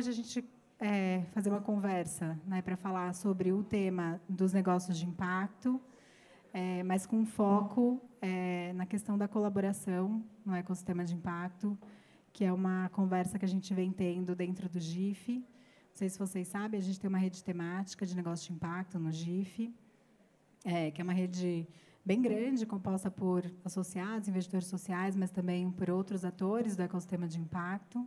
hoje a gente é, fazer uma conversa né, para falar sobre o tema dos negócios de impacto, é, mas com foco é, na questão da colaboração no ecossistema de impacto, que é uma conversa que a gente vem tendo dentro do GIF. Não sei se vocês sabem, a gente tem uma rede temática de negócio de impacto no GIF, é, que é uma rede bem grande, composta por associados, investidores sociais, mas também por outros atores do ecossistema de impacto.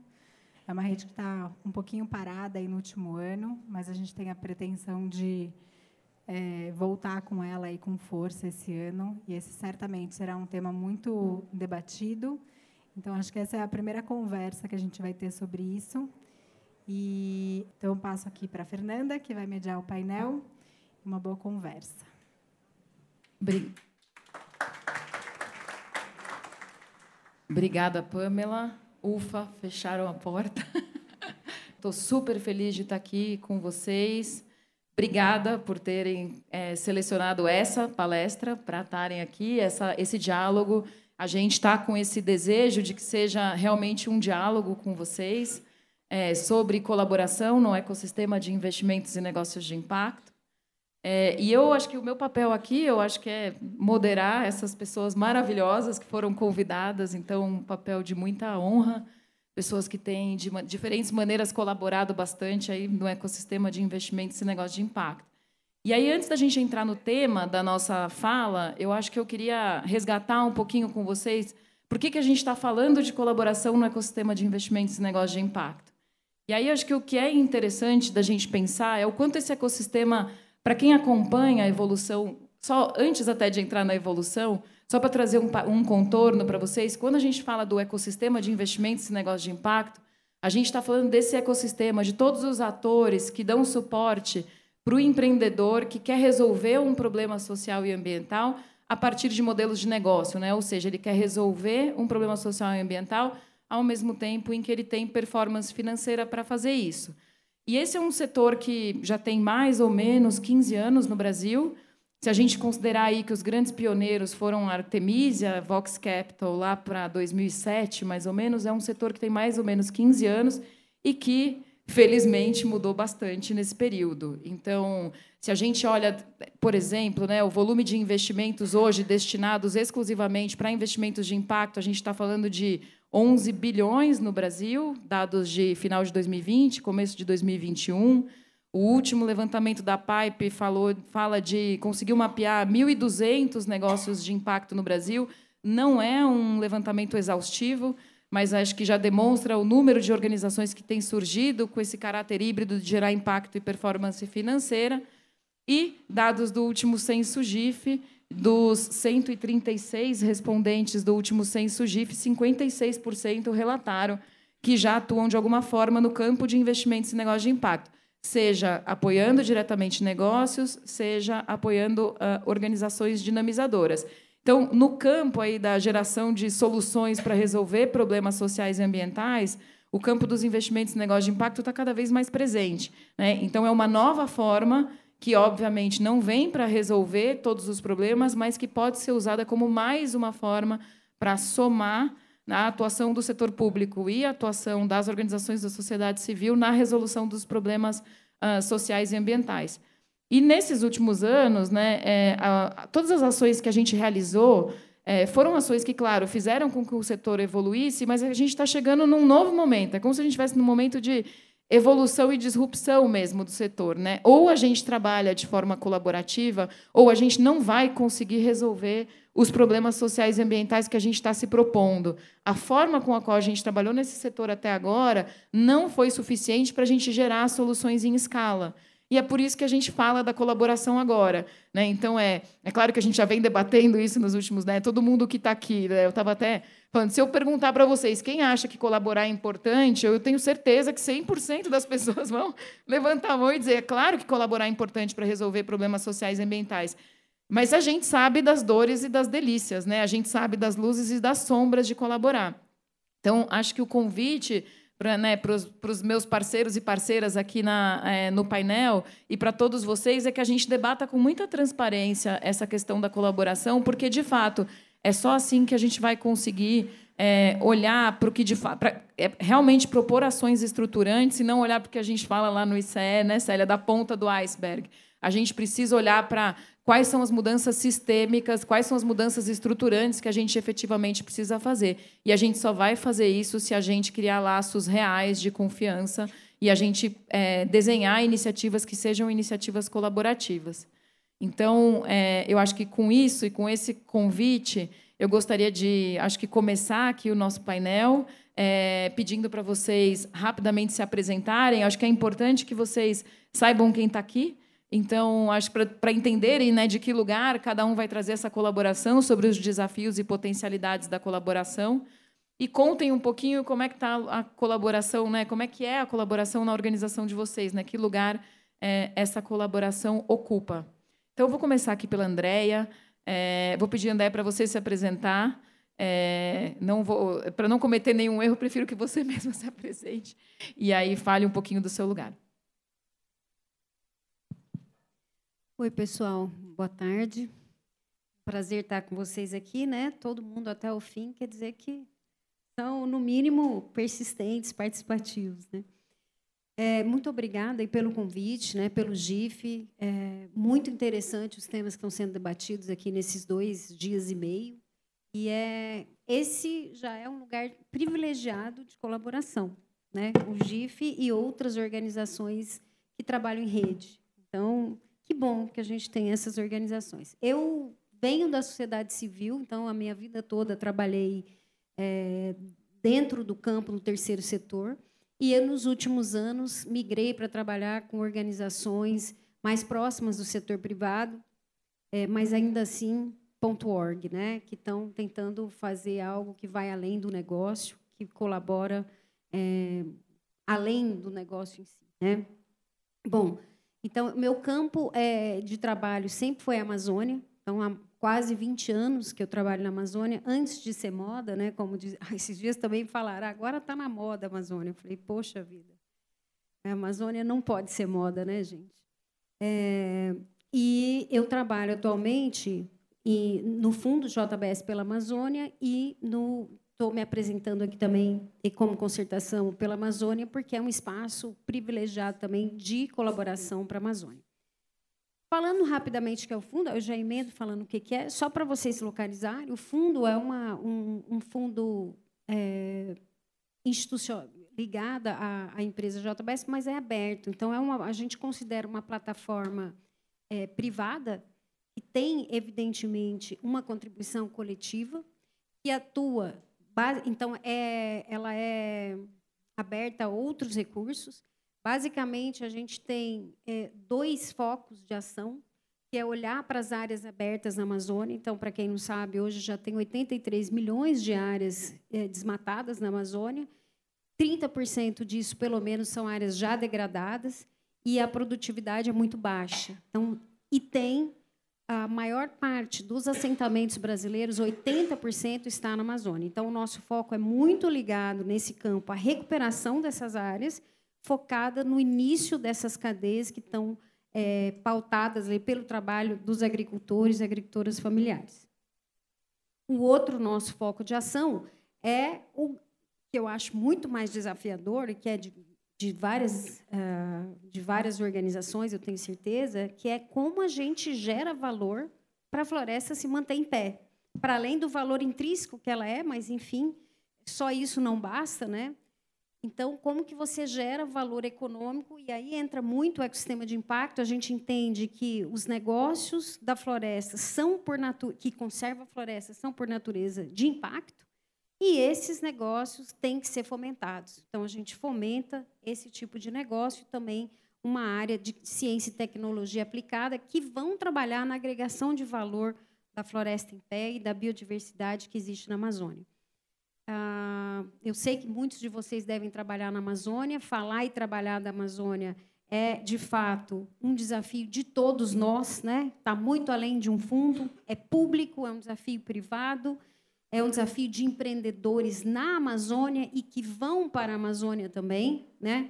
É uma rede que está um pouquinho parada aí no último ano, mas a gente tem a pretensão de é, voltar com ela aí com força esse ano. E esse certamente será um tema muito debatido. Então, acho que essa é a primeira conversa que a gente vai ter sobre isso. E então eu passo aqui para a Fernanda, que vai mediar o painel. Uma boa conversa. Obrigada, Pamela. Ufa, fecharam a porta. Estou super feliz de estar tá aqui com vocês. Obrigada por terem é, selecionado essa palestra para estarem aqui, essa, esse diálogo. A gente está com esse desejo de que seja realmente um diálogo com vocês é, sobre colaboração no ecossistema de investimentos e negócios de impacto. É, e eu acho que o meu papel aqui, eu acho que é moderar essas pessoas maravilhosas que foram convidadas, então um papel de muita honra, pessoas que têm de diferentes maneiras colaborado bastante aí no ecossistema de investimentos e negócio de impacto. E aí antes da gente entrar no tema da nossa fala, eu acho que eu queria resgatar um pouquinho com vocês por que, que a gente está falando de colaboração no ecossistema de investimentos e negócio de impacto. E aí acho que o que é interessante da gente pensar é o quanto esse ecossistema para quem acompanha a evolução, só antes até de entrar na evolução, só para trazer um, um contorno para vocês, quando a gente fala do ecossistema de investimentos, esse negócio de impacto, a gente está falando desse ecossistema, de todos os atores que dão suporte para o empreendedor que quer resolver um problema social e ambiental a partir de modelos de negócio, né? ou seja, ele quer resolver um problema social e ambiental ao mesmo tempo em que ele tem performance financeira para fazer isso. E esse é um setor que já tem mais ou menos 15 anos no Brasil. Se a gente considerar aí que os grandes pioneiros foram Artemisia, Vox Capital, lá para 2007, mais ou menos, é um setor que tem mais ou menos 15 anos e que, felizmente, mudou bastante nesse período. Então, se a gente olha, por exemplo, né, o volume de investimentos hoje destinados exclusivamente para investimentos de impacto, a gente está falando de 11 bilhões no Brasil, dados de final de 2020, começo de 2021. O último levantamento da Pipe falou, fala de conseguiu mapear 1.200 negócios de impacto no Brasil. Não é um levantamento exaustivo, mas acho que já demonstra o número de organizações que têm surgido com esse caráter híbrido de gerar impacto e performance financeira. E dados do último censo GIF, dos 136 respondentes do último censo GIF, 56% relataram que já atuam de alguma forma no campo de investimentos e negócios de impacto, seja apoiando diretamente negócios, seja apoiando uh, organizações dinamizadoras. Então, no campo aí da geração de soluções para resolver problemas sociais e ambientais, o campo dos investimentos e negócios de impacto está cada vez mais presente. Né? Então, é uma nova forma que obviamente não vem para resolver todos os problemas, mas que pode ser usada como mais uma forma para somar na atuação do setor público e a atuação das organizações da sociedade civil na resolução dos problemas uh, sociais e ambientais. E nesses últimos anos, né, é, a, todas as ações que a gente realizou é, foram ações que, claro, fizeram com que o setor evoluísse, mas a gente está chegando num novo momento. É como se a gente estivesse num momento de evolução e disrupção mesmo do setor. Né? Ou a gente trabalha de forma colaborativa, ou a gente não vai conseguir resolver os problemas sociais e ambientais que a gente está se propondo. A forma com a qual a gente trabalhou nesse setor até agora não foi suficiente para a gente gerar soluções em escala e é por isso que a gente fala da colaboração agora. Né? Então, é, é claro que a gente já vem debatendo isso nos últimos. Né? Todo mundo que está aqui, né? eu estava até falando, se eu perguntar para vocês quem acha que colaborar é importante, eu tenho certeza que 100% das pessoas vão levantar a mão e dizer: é claro que colaborar é importante para resolver problemas sociais e ambientais. Mas a gente sabe das dores e das delícias, né? a gente sabe das luzes e das sombras de colaborar. Então, acho que o convite para né, os meus parceiros e parceiras aqui na, é, no painel e para todos vocês é que a gente debata com muita transparência essa questão da colaboração, porque, de fato, é só assim que a gente vai conseguir é, olhar para o que de fato. É, realmente propor ações estruturantes e não olhar para o que a gente fala lá no ICE, né, Célia, da ponta do iceberg. A gente precisa olhar para quais são as mudanças sistêmicas, quais são as mudanças estruturantes que a gente efetivamente precisa fazer. E a gente só vai fazer isso se a gente criar laços reais de confiança e a gente é, desenhar iniciativas que sejam iniciativas colaborativas. Então, é, eu acho que com isso e com esse convite, eu gostaria de, acho que começar aqui o nosso painel, é, pedindo para vocês rapidamente se apresentarem. Acho que é importante que vocês saibam quem está aqui, então, acho que para entenderem né, de que lugar cada um vai trazer essa colaboração, sobre os desafios e potencialidades da colaboração. E contem um pouquinho como é que está a colaboração, né? como é que é a colaboração na organização de vocês, né? que lugar é, essa colaboração ocupa. Então, eu vou começar aqui pela Andréia. É, vou pedir, André, para você se apresentar. É, não vou, para não cometer nenhum erro, prefiro que você mesma se apresente e aí fale um pouquinho do seu lugar. Oi, pessoal. Boa tarde. Prazer estar com vocês aqui, né? Todo mundo até o fim quer dizer que são, no mínimo, persistentes, participativos, né? É, muito obrigada pelo convite, né, pelo GIF. É muito interessante os temas que estão sendo debatidos aqui nesses dois dias e meio. E é, esse já é um lugar privilegiado de colaboração, né? o GIF e outras organizações que trabalham em rede. Então, que bom que a gente tem essas organizações. Eu venho da sociedade civil, então a minha vida toda trabalhei é, dentro do campo, no terceiro setor, e eu, nos últimos anos migrei para trabalhar com organizações mais próximas do setor privado, é, mas ainda assim .org, né, que estão tentando fazer algo que vai além do negócio, que colabora é, além do negócio em si, né? Bom, então, meu campo é, de trabalho sempre foi a Amazônia. Então, há quase 20 anos que eu trabalho na Amazônia, antes de ser moda, né? Como diz, ah, esses dias também falaram, ah, agora está na moda a Amazônia. Eu falei, poxa vida, a Amazônia não pode ser moda, né, gente? É, e eu trabalho atualmente e, no Fundo JBS pela Amazônia e no estou me apresentando aqui também e como concertação pela Amazônia, porque é um espaço privilegiado também de colaboração para a Amazônia. Falando rapidamente que é o fundo, eu já emendo falando o que, que é, só para vocês localizarem, o fundo é uma, um, um fundo é, institucional ligado à, à, empresa JBS, mas é aberto. Então, é uma, a gente considera uma plataforma é, privada que tem, evidentemente, uma contribuição coletiva, que atua então, é, ela é aberta a outros recursos. Basicamente, a gente tem é, dois focos de ação, que é olhar para as áreas abertas na Amazônia. Então, para quem não sabe, hoje já tem 83 milhões de áreas é, desmatadas na Amazônia. 30% disso, pelo menos, são áreas já degradadas e a produtividade é muito baixa. Então, e tem a maior parte dos assentamentos brasileiros, 80%, está na Amazônia. Então, o nosso foco é muito ligado nesse campo à recuperação dessas áreas, focada no início dessas cadeias que estão é, pautadas ali pelo trabalho dos agricultores e agricultoras familiares. O outro nosso foco de ação é o que eu acho muito mais desafiador, e que é de de várias, ah, de várias organizações, eu tenho certeza, que é como a gente gera valor para a floresta se manter em pé. Para além do valor intrínseco que ela é, mas, enfim, só isso não basta, né? Então, como que você gera valor econômico? E aí entra muito o ecossistema de impacto. A gente entende que os negócios da floresta são por natureza, que conserva a floresta são por natureza de impacto. E esses negócios têm que ser fomentados. Então, a gente fomenta esse tipo de negócio e também uma área de ciência e tecnologia aplicada que vão trabalhar na agregação de valor da floresta em pé e da biodiversidade que existe na Amazônia. Ah, eu sei que muitos de vocês devem trabalhar na Amazônia. Falar e trabalhar da Amazônia é, de fato, um desafio de todos nós. Está né? Tá muito além de um fundo. É público, é um desafio privado é um desafio de empreendedores na Amazônia e que vão para a Amazônia também, né?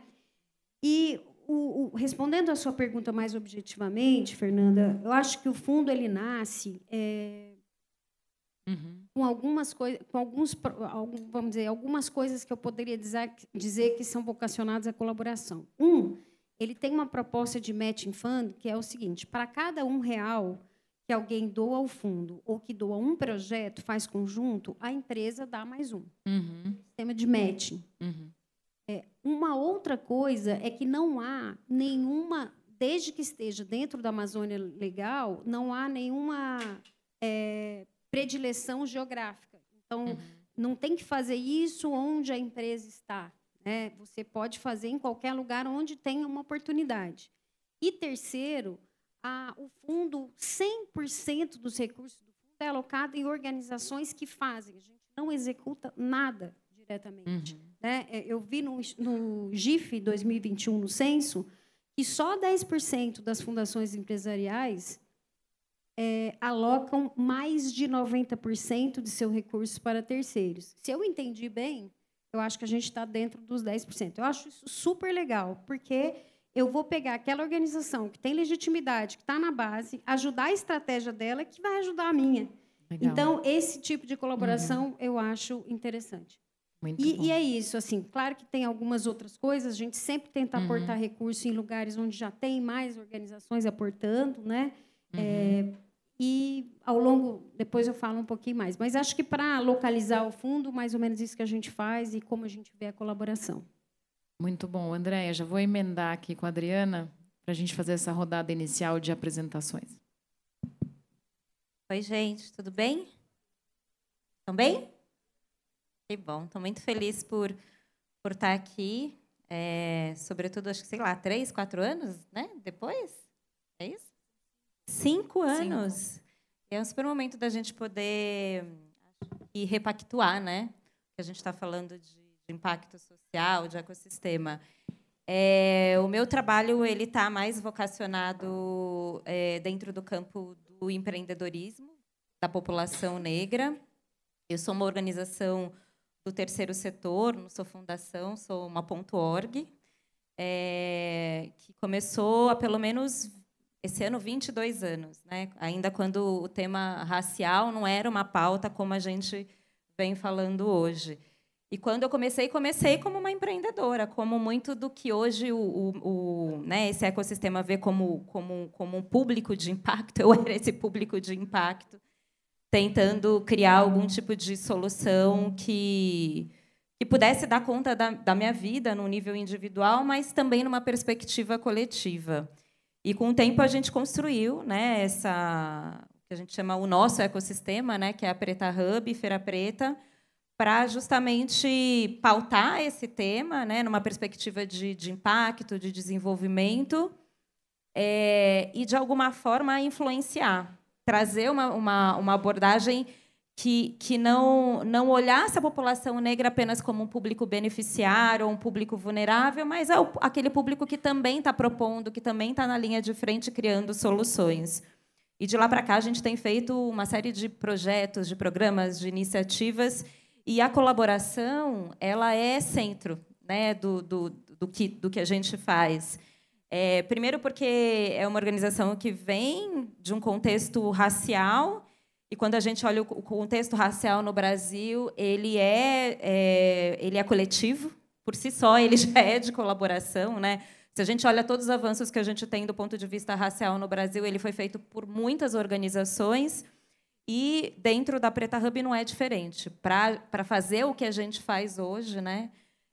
E o, o, respondendo à sua pergunta mais objetivamente, Fernanda, eu acho que o fundo ele nasce é, uhum. com algumas coisas, com alguns, algum, vamos dizer, algumas coisas que eu poderia dizer, dizer que são vocacionadas à colaboração. Um, ele tem uma proposta de matching fund que é o seguinte: para cada um real que alguém doa ao fundo ou que doa um projeto, faz conjunto, a empresa dá mais um. Uhum. Sistema de matching. Uhum. É, uma outra coisa é que não há nenhuma, desde que esteja dentro da Amazônia Legal, não há nenhuma é, predileção geográfica. Então, uhum. não tem que fazer isso onde a empresa está. Né? Você pode fazer em qualquer lugar onde tenha uma oportunidade. E terceiro, ah, o fundo, 100% dos recursos do fundo é alocado em organizações que fazem. A gente não executa nada diretamente. Uhum. Né? É, eu vi no, no GIF 2021, no censo, que só 10% das fundações empresariais é, alocam mais de 90% de seu recurso para terceiros. Se eu entendi bem, eu acho que a gente está dentro dos 10%. Eu acho isso super legal, porque eu vou pegar aquela organização que tem legitimidade, que está na base, ajudar a estratégia dela, que vai ajudar a minha. Legal. Então, esse tipo de colaboração uhum. eu acho interessante. E, e, é isso, assim, claro que tem algumas outras coisas, a gente sempre tenta uhum. aportar recurso em lugares onde já tem mais organizações aportando, né? Uhum. É, e ao longo, depois eu falo um pouquinho mais, mas acho que para localizar o fundo, mais ou menos isso que a gente faz e como a gente vê a colaboração. Muito bom. Andréia, já vou emendar aqui com a Adriana para a gente fazer essa rodada inicial de apresentações. Oi, gente, tudo bem? Estão bem? Que bom, estou muito feliz por, por estar tá aqui. É, sobretudo, acho que, sei lá, três, quatro anos, né? Depois? É isso? Cinco anos. Cinco. É um super momento da gente poder e repactuar, né? Que a gente está falando de de impacto social, de ecossistema. É, o meu trabalho ele está mais vocacionado é, dentro do campo do empreendedorismo da população negra. Eu sou uma organização do terceiro setor, não sou fundação, sou uma ponto .org, é, que começou há pelo menos esse ano 22 anos, né? ainda quando o tema racial não era uma pauta como a gente vem falando hoje. E quando eu comecei, comecei como uma empreendedora, como muito do que hoje o, o, o né, esse ecossistema vê como, como, como um público de impacto. Eu era esse público de impacto, tentando criar algum tipo de solução que, que pudesse dar conta da, da minha vida no nível individual, mas também numa perspectiva coletiva. E com o tempo a gente construiu né, essa que a gente chama o nosso ecossistema, né, que é a Preta Hub, Feira Preta para justamente pautar esse tema, né, numa perspectiva de, de impacto, de desenvolvimento, é, e de alguma forma influenciar, trazer uma, uma, uma abordagem que, que não, não olhasse a população negra apenas como um público beneficiário ou um público vulnerável, mas é o, aquele público que também está propondo, que também está na linha de frente criando soluções. E de lá para cá a gente tem feito uma série de projetos, de programas, de iniciativas e a colaboração ela é centro né, do, do, do, que, do que a gente faz. É, primeiro, porque é uma organização que vem de um contexto racial, e quando a gente olha o contexto racial no Brasil, ele é, é ele é coletivo, por si só, ele já é de colaboração. Né? Se a gente olha todos os avanços que a gente tem do ponto de vista racial no Brasil, ele foi feito por muitas organizações e dentro da Preta Hub não é diferente. Para fazer o que a gente faz hoje, né,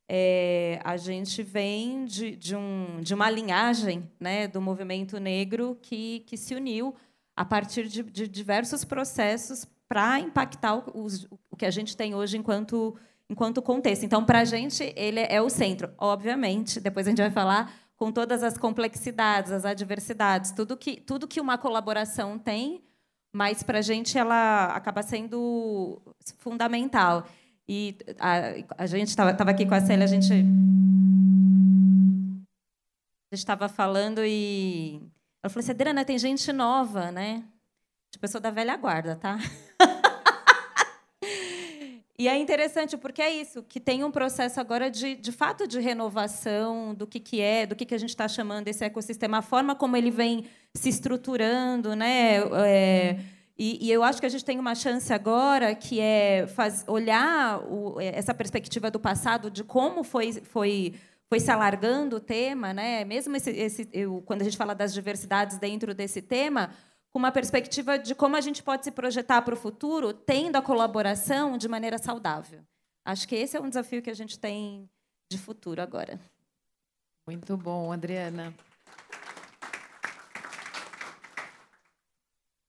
é, a gente vem de, de, um, de uma linhagem né, do movimento negro que, que se uniu a partir de, de diversos processos para impactar o, o que a gente tem hoje enquanto, enquanto contexto. Então, para a gente, ele é o centro. Obviamente, depois a gente vai falar com todas as complexidades, as adversidades, tudo que, tudo que uma colaboração tem mas para a gente ela acaba sendo fundamental. E a, a gente estava aqui com a Célia, a gente estava falando e ela falou assim, Adriana, tem gente nova, né? De tipo, pessoa da velha guarda, tá? e é interessante porque é isso, que tem um processo agora de, de fato de renovação do que, que é, do que, que a gente está chamando esse ecossistema, a forma como ele vem se estruturando, né? É, e, e, eu acho que a gente tem uma chance agora que é faz, olhar o, é, essa perspectiva do passado de como foi, foi foi se alargando o tema, né? Mesmo esse, esse eu, quando a gente fala das diversidades dentro desse tema, com uma perspectiva de como a gente pode se projetar para o futuro, tendo a colaboração de maneira saudável. Acho que esse é um desafio que a gente tem de futuro agora. Muito bom, Adriana.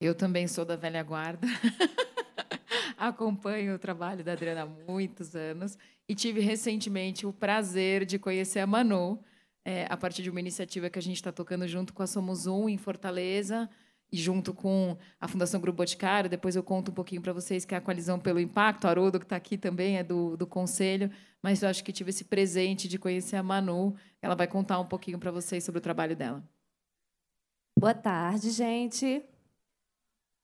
Eu também sou da velha guarda. Acompanho o trabalho da Adriana há muitos anos e tive recentemente o prazer de conhecer a Manu é, a partir de uma iniciativa que a gente está tocando junto com a Somos Um em Fortaleza e junto com a Fundação Grupo Boticário. Depois eu conto um pouquinho para vocês que é a coalizão pelo impacto. A Haroldo, que está aqui também, é do, do Conselho. Mas eu acho que tive esse presente de conhecer a Manu. Ela vai contar um pouquinho para vocês sobre o trabalho dela. Boa tarde, gente.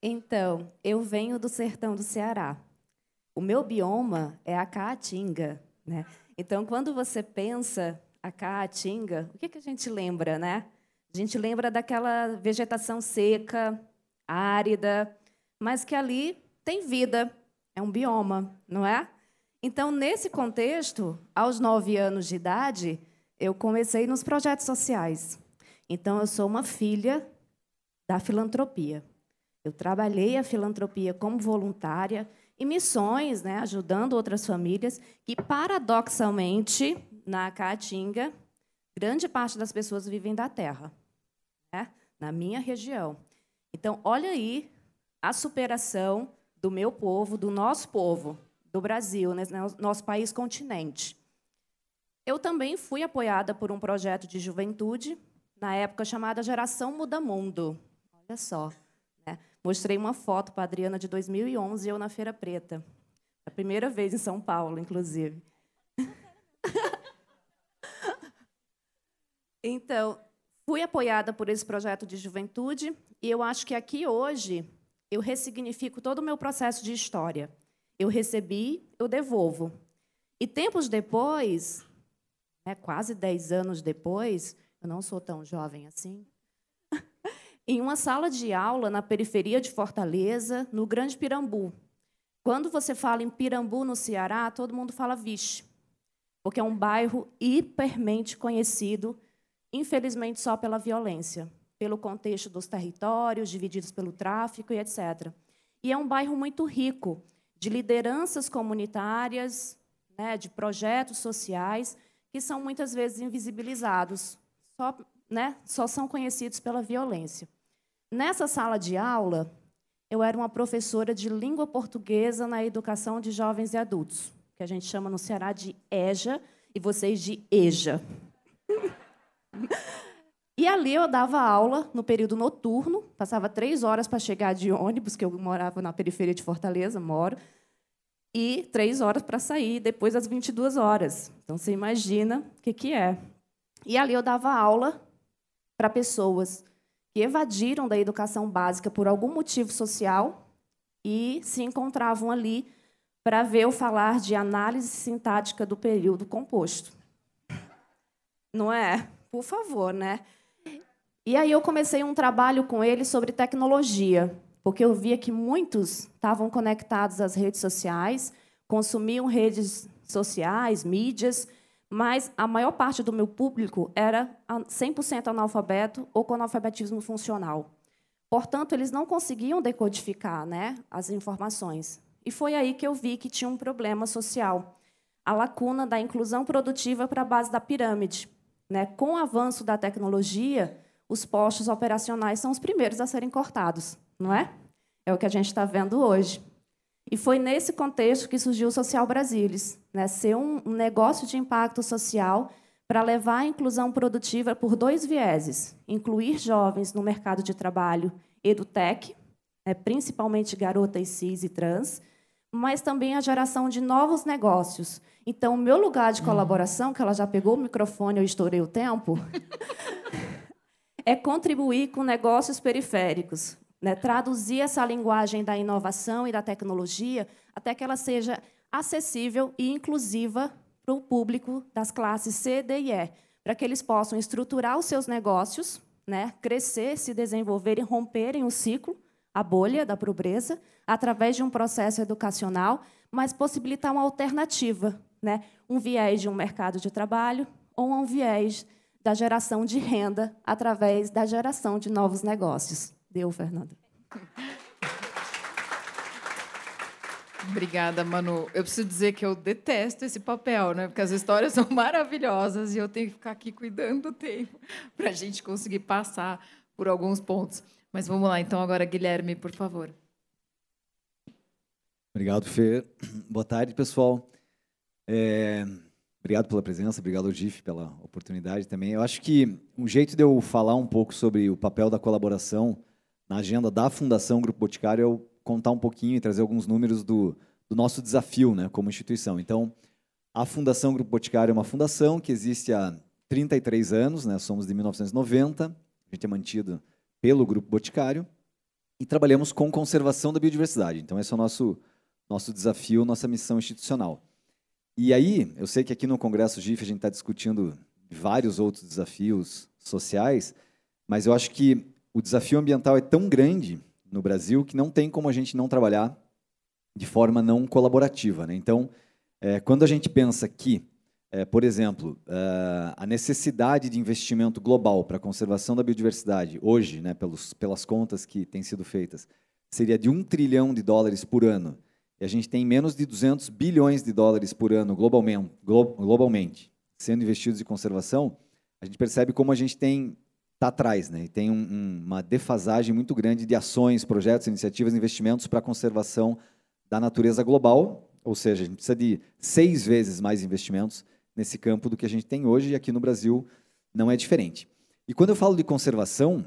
Então, eu venho do sertão do Ceará. O meu bioma é a caatinga, né? Então, quando você pensa a caatinga, o que, que a gente lembra, né? A gente lembra daquela vegetação seca, árida, mas que ali tem vida, é um bioma, não é? Então, nesse contexto, aos nove anos de idade, eu comecei nos projetos sociais. Então, eu sou uma filha da filantropia. Eu trabalhei a filantropia como voluntária e missões, né, ajudando outras famílias, e paradoxalmente, na Caatinga, grande parte das pessoas vivem da terra, né, na minha região. Então, olha aí a superação do meu povo, do nosso povo, do Brasil, né, nosso país continente. Eu também fui apoiada por um projeto de juventude, na época chamada Geração Muda Mundo. Olha só. Mostrei uma foto para a Adriana de 2011, eu na Feira Preta. A primeira vez em São Paulo, inclusive. então, fui apoiada por esse projeto de juventude e eu acho que aqui hoje eu ressignifico todo o meu processo de história. Eu recebi, eu devolvo. E tempos depois, né, quase 10 anos depois, eu não sou tão jovem assim, em uma sala de aula na periferia de Fortaleza, no Grande Pirambu. Quando você fala em Pirambu, no Ceará, todo mundo fala Vixe, porque é um bairro hipermente conhecido, infelizmente só pela violência, pelo contexto dos territórios divididos pelo tráfico e etc. E é um bairro muito rico de lideranças comunitárias, né, de projetos sociais que são muitas vezes invisibilizados, só, né, só são conhecidos pela violência. Nessa sala de aula, eu era uma professora de língua portuguesa na educação de jovens e adultos, que a gente chama no Ceará de EJA e vocês de EJA. E ali eu dava aula no período noturno, passava três horas para chegar de ônibus, que eu morava na periferia de Fortaleza, moro, e três horas para sair, depois às 22 horas. Então você imagina o que, que é. E ali eu dava aula para pessoas que evadiram da educação básica por algum motivo social e se encontravam ali para ver eu falar de análise sintática do período composto. Não é? Por favor, né? E aí eu comecei um trabalho com ele sobre tecnologia, porque eu via que muitos estavam conectados às redes sociais, consumiam redes sociais, mídias, mas a maior parte do meu público era 100% analfabeto ou com analfabetismo funcional. Portanto, eles não conseguiam decodificar né, as informações. E foi aí que eu vi que tinha um problema social, a lacuna da inclusão produtiva para a base da pirâmide. Né? Com o avanço da tecnologia, os postos operacionais são os primeiros a serem cortados, não é? É o que a gente está vendo hoje. E foi nesse contexto que surgiu o Social Brasilis, né? ser um negócio de impacto social para levar a inclusão produtiva por dois vieses: incluir jovens no mercado de trabalho edutec, né? principalmente garotas cis e trans, mas também a geração de novos negócios. Então, o meu lugar de hum. colaboração, que ela já pegou o microfone, eu estourei o tempo, é contribuir com negócios periféricos, né? traduzir essa linguagem da inovação e da tecnologia até que ela seja acessível e inclusiva para o público das classes C, D e E, para que eles possam estruturar os seus negócios, né? crescer, se desenvolver e romperem o ciclo, a bolha da pobreza, através de um processo educacional, mas possibilitar uma alternativa, né? um viés de um mercado de trabalho ou um viés da geração de renda através da geração de novos negócios. Deu, Fernanda. Obrigada, Manu. Eu preciso dizer que eu detesto esse papel, né? Porque as histórias são maravilhosas e eu tenho que ficar aqui cuidando do tempo para a gente conseguir passar por alguns pontos. Mas vamos lá, então, agora, Guilherme, por favor. Obrigado, Fê. Boa tarde, pessoal. É... Obrigado pela presença, obrigado ao GIF pela oportunidade também. Eu acho que um jeito de eu falar um pouco sobre o papel da colaboração na agenda da Fundação Grupo Boticário eu contar um pouquinho e trazer alguns números do, do nosso desafio né, como instituição. Então, a Fundação Grupo Boticário é uma fundação que existe há 33 anos, né, somos de 1990, a gente é mantido pelo Grupo Boticário e trabalhamos com conservação da biodiversidade. Então, esse é o nosso, nosso desafio, nossa missão institucional. E aí, eu sei que aqui no Congresso GIF a gente está discutindo vários outros desafios sociais, mas eu acho que o desafio ambiental é tão grande no Brasil que não tem como a gente não trabalhar de forma não colaborativa. Né? Então, é, quando a gente pensa que, é, por exemplo, é, a necessidade de investimento global para a conservação da biodiversidade, hoje, né, pelos, pelas contas que têm sido feitas, seria de um trilhão de dólares por ano, e a gente tem menos de 200 bilhões de dólares por ano globalmente, globalmente sendo investidos em conservação, a gente percebe como a gente tem está atrás, né? E tem um, um, uma defasagem muito grande de ações, projetos, iniciativas, investimentos para a conservação da natureza global. Ou seja, a gente precisa de seis vezes mais investimentos nesse campo do que a gente tem hoje, e aqui no Brasil não é diferente. E quando eu falo de conservação,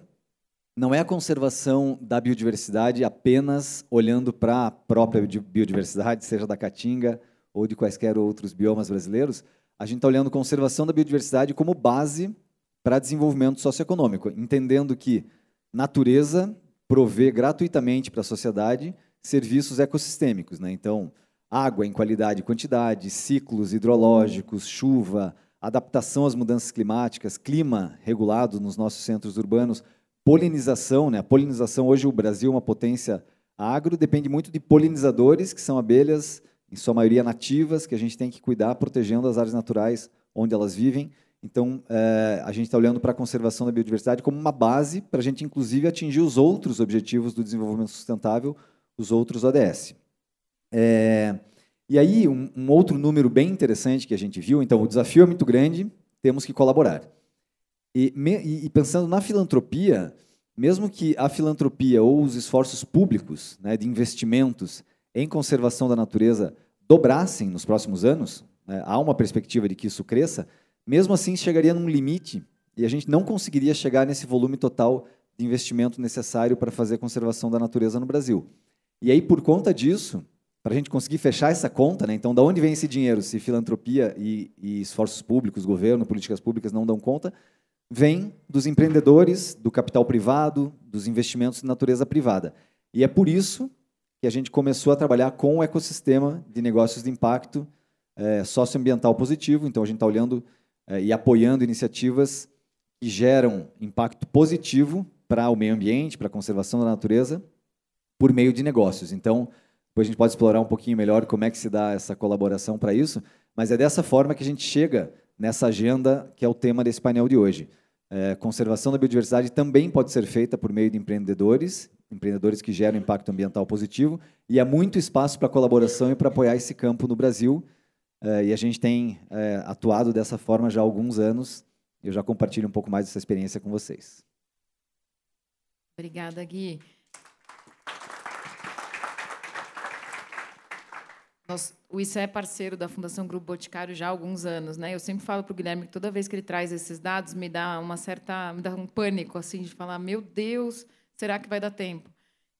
não é a conservação da biodiversidade apenas olhando para a própria biodiversidade, seja da Caatinga ou de quaisquer outros biomas brasileiros. A gente está olhando conservação da biodiversidade como base para desenvolvimento socioeconômico, entendendo que natureza provê gratuitamente para a sociedade serviços ecossistêmicos. Né? Então, água em qualidade e quantidade, ciclos hidrológicos, chuva, adaptação às mudanças climáticas, clima regulado nos nossos centros urbanos, polinização. Né? A polinização, hoje o Brasil é uma potência agro, depende muito de polinizadores, que são abelhas, em sua maioria nativas, que a gente tem que cuidar protegendo as áreas naturais onde elas vivem. Então, é, a gente está olhando para a conservação da biodiversidade como uma base para a gente, inclusive, atingir os outros objetivos do desenvolvimento sustentável, os outros ODS. É, eh, e aí, um, um, outro número bem interessante que a gente viu, então, o desafio é muito grande, temos que colaborar. E, me, e pensando na filantropia, mesmo que a filantropia ou os esforços públicos né, de investimentos em conservação da natureza dobrassem nos próximos anos, né, há uma perspectiva de que isso cresça, mesmo assim, chegaria num limite e a gente não conseguiria chegar nesse volume total de investimento necessário para fazer a conservação da natureza no Brasil. E aí, por conta disso, para a gente conseguir fechar essa conta, né? então, de onde vem esse dinheiro? Se filantropia e, e esforços públicos, governo, políticas públicas não dão conta, vem dos empreendedores, do capital privado, dos investimentos em natureza privada. E é por isso que a gente começou a trabalhar com o ecossistema de negócios de impacto é, socioambiental positivo. Então, a gente está olhando eh, e apoiando iniciativas que geram impacto positivo para o meio ambiente, para a conservação da natureza, por meio de negócios. Então, depois a gente pode explorar um pouquinho melhor como é que se dá essa colaboração para isso, mas é dessa forma que a gente chega nessa agenda que é o tema desse painel de hoje. É, conservação da biodiversidade também pode ser feita por meio de empreendedores, empreendedores que geram impacto ambiental positivo, e há é muito espaço para colaboração e para apoiar esse campo no Brasil. Uh, e a gente tem uh, atuado dessa forma já há alguns anos. Eu já compartilho um pouco mais dessa experiência com vocês. Obrigada, Gui. Nós, o ICE é parceiro da Fundação Grupo Boticário já há alguns anos, né? Eu sempre falo para o Guilherme que toda vez que ele traz esses dados me dá uma certa, me dá um pânico assim de falar, meu Deus, será que vai dar tempo?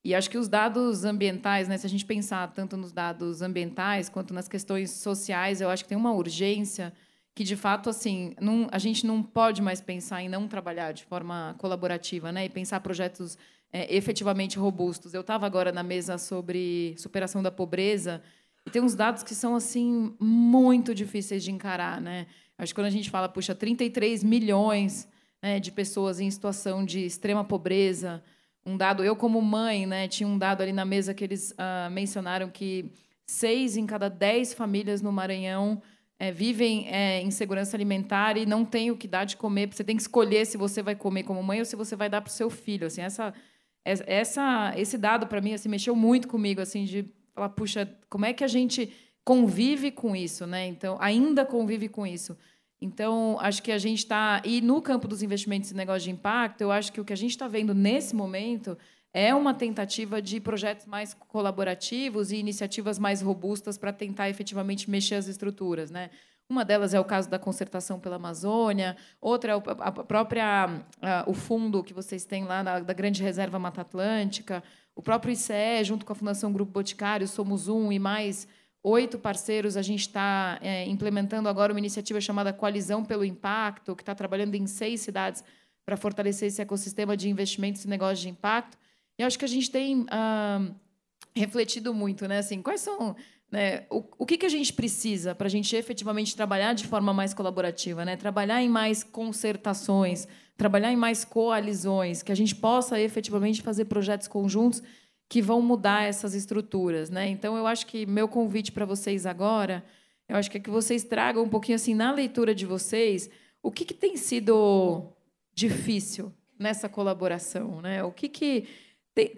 E acho que os dados ambientais, né, se a gente pensar tanto nos dados ambientais quanto nas questões sociais, eu acho que tem uma urgência que, de fato, assim, não, a gente não pode mais pensar em não trabalhar de forma colaborativa né, e pensar projetos é, efetivamente robustos. Eu estava agora na mesa sobre superação da pobreza e tem uns dados que são assim muito difíceis de encarar. Né? Acho que quando a gente fala, puxa, 33 milhões né, de pessoas em situação de extrema pobreza um dado, eu como mãe, né, tinha um dado ali na mesa que eles uh, mencionaram que seis em cada dez famílias no Maranhão é, vivem é, eh, segurança alimentar e não tem o que dar de comer. Você tem que escolher se você vai comer como mãe ou se você vai dar para o seu filho. Assim, essa, essa, esse dado para mim assim, mexeu muito comigo, assim, de falar, puxa, como é que a gente convive com isso, né? Então, ainda convive com isso. Então, acho que a gente está. E no campo dos investimentos e negócio de impacto, eu acho que o que a gente está vendo nesse momento é uma tentativa de projetos mais colaborativos e iniciativas mais robustas para tentar efetivamente mexer as estruturas. Né? Uma delas é o caso da concertação pela Amazônia, outra é a própria, o fundo que vocês têm lá da, da Grande Reserva Mata Atlântica, o próprio ICE, junto com a Fundação Grupo Boticário, Somos Um e mais oito parceiros, a gente está é, implementando agora uma iniciativa chamada Coalizão pelo Impacto, que está trabalhando em seis cidades para fortalecer esse ecossistema de investimentos e negócios de impacto. E acho que a gente tem ah, refletido muito, né? Assim, quais são né, o, o que, que a gente precisa para a gente efetivamente trabalhar de forma mais colaborativa, né? Trabalhar em mais concertações, trabalhar em mais coalizões, que a gente possa efetivamente fazer projetos conjuntos que vão mudar essas estruturas, né? Então eu acho que meu convite para vocês agora, eu acho que é que vocês tragam um pouquinho assim na leitura de vocês, o que, que tem sido difícil nessa colaboração, né? O que que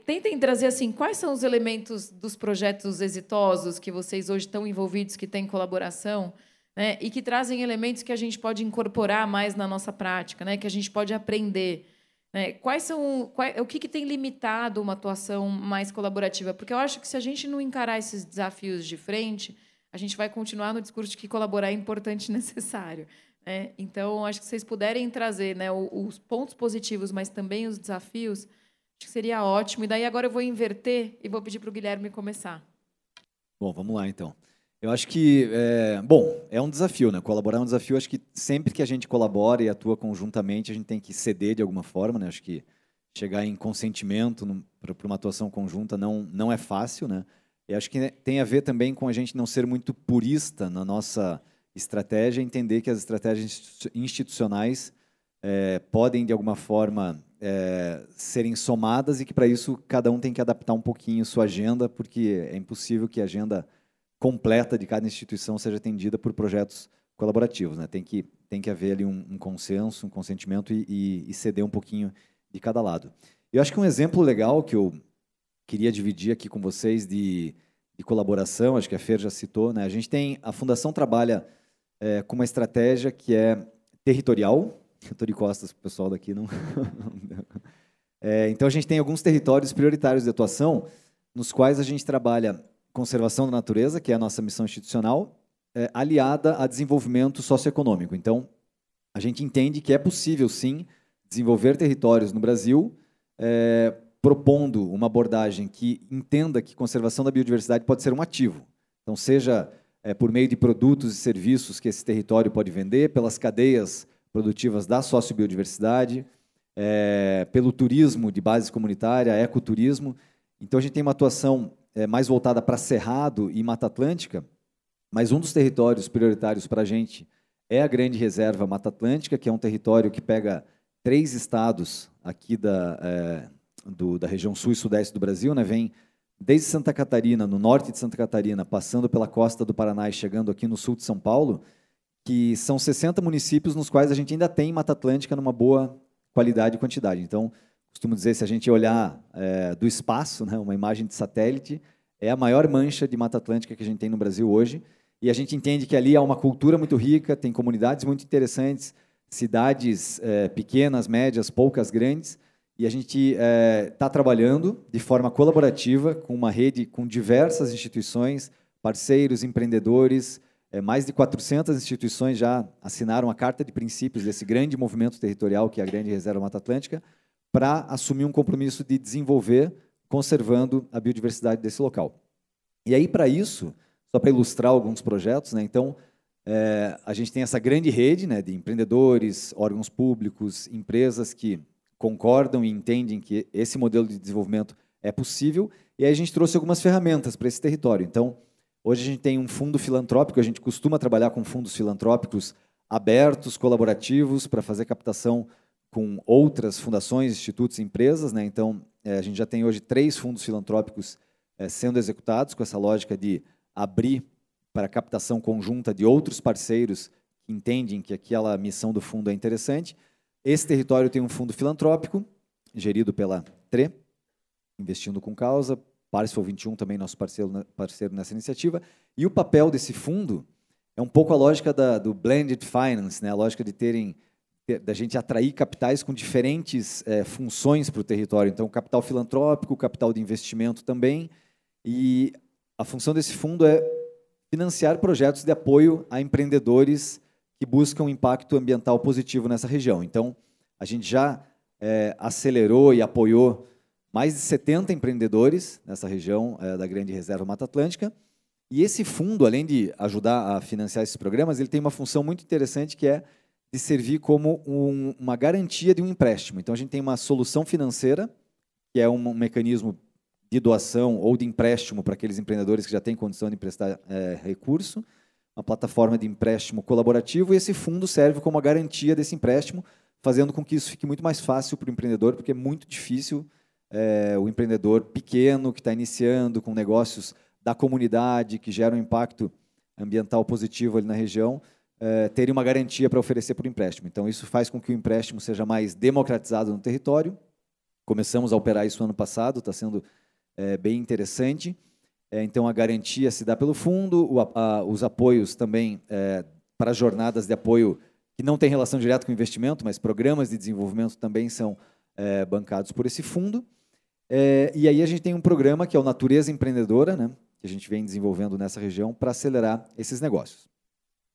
tentem trazer assim, quais são os elementos dos projetos exitosos que vocês hoje estão envolvidos, que têm colaboração, né? E que trazem elementos que a gente pode incorporar mais na nossa prática, né? Que a gente pode aprender. Né? Quais são, o que, que tem limitado uma atuação mais colaborativa? Porque eu acho que se a gente não encarar esses desafios de frente, a gente vai continuar no discurso de que colaborar é importante e necessário. Né? Então, acho que vocês puderem trazer né, os pontos positivos, mas também os desafios, acho que seria ótimo. E daí agora eu vou inverter e vou pedir para o Guilherme começar. Bom, vamos lá então. Eu acho que, é, bom, é um desafio, né? Colaborar é um desafio. Acho que sempre que a gente colabora e atua conjuntamente, a gente tem que ceder de alguma forma, né? Acho que chegar em consentimento para uma atuação conjunta não, não é fácil, né? E acho que né, tem a ver também com a gente não ser muito purista na nossa estratégia, entender que as estratégias institucionais é, podem, de alguma forma, é, serem somadas e que, para isso, cada um tem que adaptar um pouquinho sua agenda, porque é impossível que a agenda completa de cada instituição seja atendida por projetos colaborativos. Né? Tem, que, tem que haver ali um, um consenso, um consentimento e, e, e, ceder um pouquinho de cada lado. Eu acho que um exemplo legal que eu queria dividir aqui com vocês de, de colaboração, acho que a Fer já citou, né? a gente tem, a Fundação trabalha é, com uma estratégia que é territorial, eu estou de costas para o pessoal daqui, não... é, então a gente tem alguns territórios prioritários de atuação nos quais a gente trabalha conservação da natureza, que é a nossa missão institucional, é, aliada a desenvolvimento socioeconômico. Então, a gente entende que é possível, sim, desenvolver territórios no Brasil, é, propondo uma abordagem que entenda que conservação da biodiversidade pode ser um ativo. Então, seja é, por meio de produtos e serviços que esse território pode vender, pelas cadeias produtivas da sociobiodiversidade, é, pelo turismo de base comunitária, ecoturismo. Então, a gente tem uma atuação é, mais voltada para Cerrado e Mata Atlântica, mas um dos territórios prioritários para a gente é a Grande Reserva Mata Atlântica, que é um território que pega três estados aqui da, é, do, da região sul e sudeste do Brasil, né? vem desde Santa Catarina, no norte de Santa Catarina, passando pela costa do Paraná e chegando aqui no sul de São Paulo, que são 60 municípios nos quais a gente ainda tem Mata Atlântica numa boa qualidade e quantidade. Então, costumo dizer, se a gente olhar é, do espaço, né, uma imagem de satélite, é a maior mancha de Mata Atlântica que a gente tem no Brasil hoje. E a gente entende que ali há uma cultura muito rica, tem comunidades muito interessantes, cidades é, pequenas, médias, poucas, grandes. E a gente está é, tá trabalhando de forma colaborativa com uma rede com diversas instituições, parceiros, empreendedores. É, mais de 400 instituições já assinaram a Carta de Princípios desse grande movimento territorial que é a Grande Reserva Mata Atlântica para assumir um compromisso de desenvolver, conservando a biodiversidade desse local. E aí, para isso, só para ilustrar alguns projetos, né, então, é, a gente tem essa grande rede né, de empreendedores, órgãos públicos, empresas que concordam e entendem que esse modelo de desenvolvimento é possível, e aí a gente trouxe algumas ferramentas para esse território. Então, hoje a gente tem um fundo filantrópico, a gente costuma trabalhar com fundos filantrópicos abertos, colaborativos, para fazer captação com outras fundações, institutos e empresas. Né? Então, é, a gente já tem hoje três fundos filantrópicos é, sendo executados com essa lógica de abrir para captação conjunta de outros parceiros que entendem que aquela missão do fundo é interessante. Esse território tem um fundo filantrópico, gerido pela TRE, investindo com causa, Parcel 21 também nosso parceiro, parceiro nessa iniciativa. E o papel desse fundo é um pouco a lógica da, do blended finance, né? a lógica de terem da gente atrair capitais com diferentes é, funções para o território. Então, capital filantrópico, capital de investimento também. E a função desse fundo é financiar projetos de apoio a empreendedores que buscam impacto ambiental positivo nessa região. Então, a gente já é, acelerou e apoiou mais de 70 empreendedores nessa região é, da Grande Reserva Mata Atlântica. E esse fundo, além de ajudar a financiar esses programas, ele tem uma função muito interessante que é de servir como um, uma garantia de um empréstimo. Então, a gente tem uma solução financeira, que é um, um mecanismo de doação ou de empréstimo para aqueles empreendedores que já têm condição de emprestar é, recurso, uma plataforma de empréstimo colaborativo, e esse fundo serve como a garantia desse empréstimo, fazendo com que isso fique muito mais fácil para o empreendedor, porque é muito difícil é, o empreendedor pequeno que está iniciando com negócios da comunidade que geram impacto ambiental positivo ali na região, é, teria uma garantia para oferecer por empréstimo. Então, isso faz com que o empréstimo seja mais democratizado no território. Começamos a operar isso ano passado, está sendo é, bem interessante. É, então, a garantia se dá pelo fundo, o, a, os apoios também é, para jornadas de apoio que não tem relação direta com investimento, mas programas de desenvolvimento também são é, bancados por esse fundo. e aí a gente tem um programa que é o Natureza Empreendedora, né, que a gente vem desenvolvendo nessa região para acelerar esses negócios.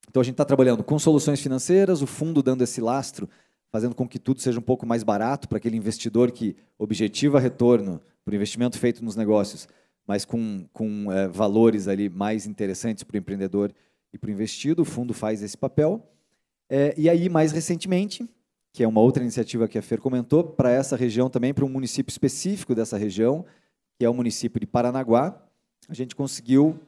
Então a gente está trabalhando com soluções financeiras, o fundo dando esse lastro, fazendo com que tudo seja um pouco mais barato para aquele investidor que objetiva retorno para o investimento feito nos negócios, mas com, com é, valores ali mais interessantes para o empreendedor e para o investido. O fundo faz esse papel. É, e aí, mais recentemente, que é uma outra iniciativa que a Fer comentou, para essa região também, para um município específico dessa região, que é o município de Paranaguá, a gente conseguiu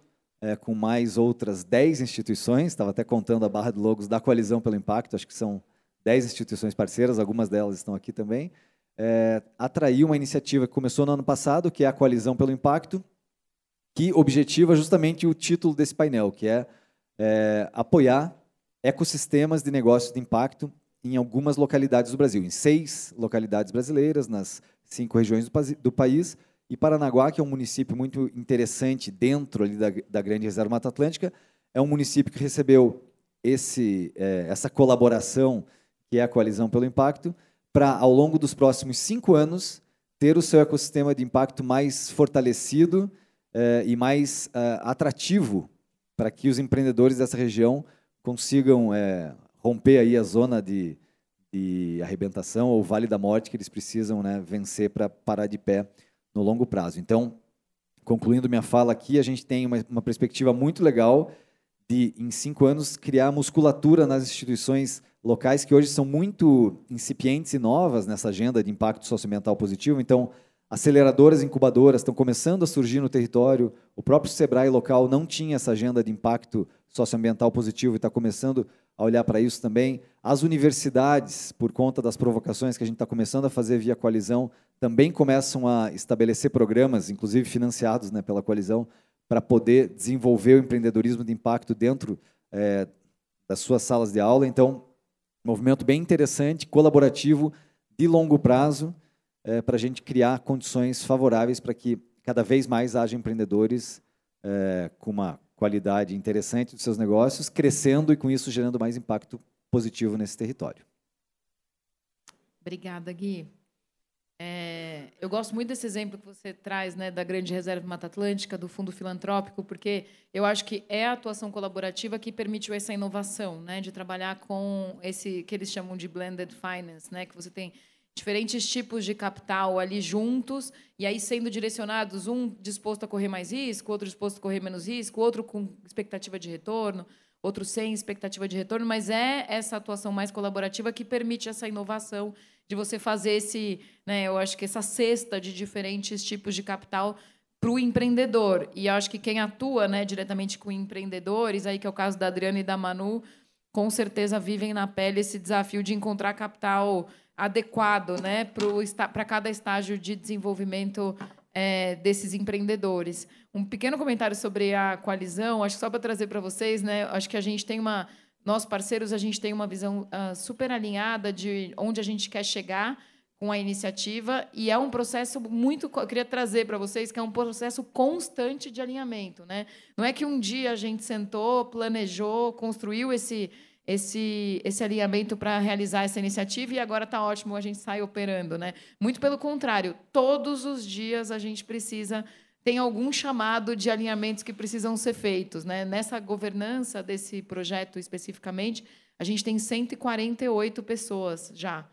é, com mais outras 10 instituições, estava até contando a barra de logos da Coalizão pelo Impacto, acho que são 10 instituições parceiras, algumas delas estão aqui também, é, atraiu uma iniciativa que começou no ano passado, que é a Coalizão pelo Impacto, que objetiva justamente o título desse painel, que é, é apoiar ecossistemas de negócios de impacto em algumas localidades do Brasil, em seis localidades brasileiras, nas cinco regiões do, do país, e Paranaguá, que é um município muito interessante dentro ali da, da Grande Reserva Mata Atlântica, é um município que recebeu esse, é, essa colaboração, que é a coalizão pelo impacto, para, ao longo dos próximos cinco anos, ter o seu ecossistema de impacto mais fortalecido eh, e mais eh, atrativo para que os empreendedores dessa região consigam romper aí a zona de, de arrebentação ou vale da morte que eles precisam né, vencer para parar de pé no longo prazo. Então, concluindo minha fala aqui, a gente tem uma, uma perspectiva muito legal de, em cinco anos, criar musculatura nas instituições locais que hoje são muito incipientes e novas nessa agenda de impacto socioambiental positivo. Então, aceleradoras, incubadoras estão começando a surgir no território. O próprio Sebrae local não tinha essa agenda de impacto positivo socioambiental positivo e está começando a olhar para isso também. As universidades, por conta das provocações que a gente está começando a fazer via coalizão, também começam a estabelecer programas, inclusive financiados né, pela coalizão, para poder desenvolver o empreendedorismo de impacto dentro é, das suas salas de aula. Então, movimento bem interessante, colaborativo, de longo prazo, é, eh, para a gente criar condições favoráveis para que cada vez mais haja empreendedores é, com uma qualidade interessante dos seus negócios, crescendo e com isso gerando mais impacto positivo nesse território. Obrigada, Gui. É, eu gosto muito desse exemplo que você traz né, da Grande Reserva Mata Atlântica, do Fundo Filantrópico, porque eu acho que é a atuação colaborativa que permitiu essa inovação, né, de trabalhar com esse que eles chamam de blended finance, né, que você tem diferentes tipos de capital ali juntos, e aí sendo direcionados, um disposto a correr mais risco, outro disposto a correr menos risco, outro com expectativa de retorno, outro sem expectativa de retorno, mas é essa atuação mais colaborativa que permite essa inovação de você fazer esse, né, eu acho que essa cesta de diferentes tipos de capital para o empreendedor. E eu acho que quem atua né, diretamente com empreendedores, aí que é o caso da Adriana e da Manu, com certeza vivem na pele esse desafio de encontrar capital adequado né, para cada estágio de desenvolvimento é, desses empreendedores. Um pequeno comentário sobre a coalizão, acho que só para trazer para vocês, né, acho que a gente tem uma. Nós, parceiros, a gente tem uma visão uh, super alinhada de onde a gente quer chegar com a iniciativa e é um processo muito eu queria trazer para vocês que é um processo constante de alinhamento né não é que um dia a gente sentou planejou construiu esse esse, esse alinhamento para realizar essa iniciativa e agora está ótimo, a gente sai operando. Né? Muito pelo contrário, todos os dias a gente precisa tem algum chamado de alinhamentos que precisam ser feitos. Né? Nessa governança desse projeto especificamente, a gente tem 148 pessoas já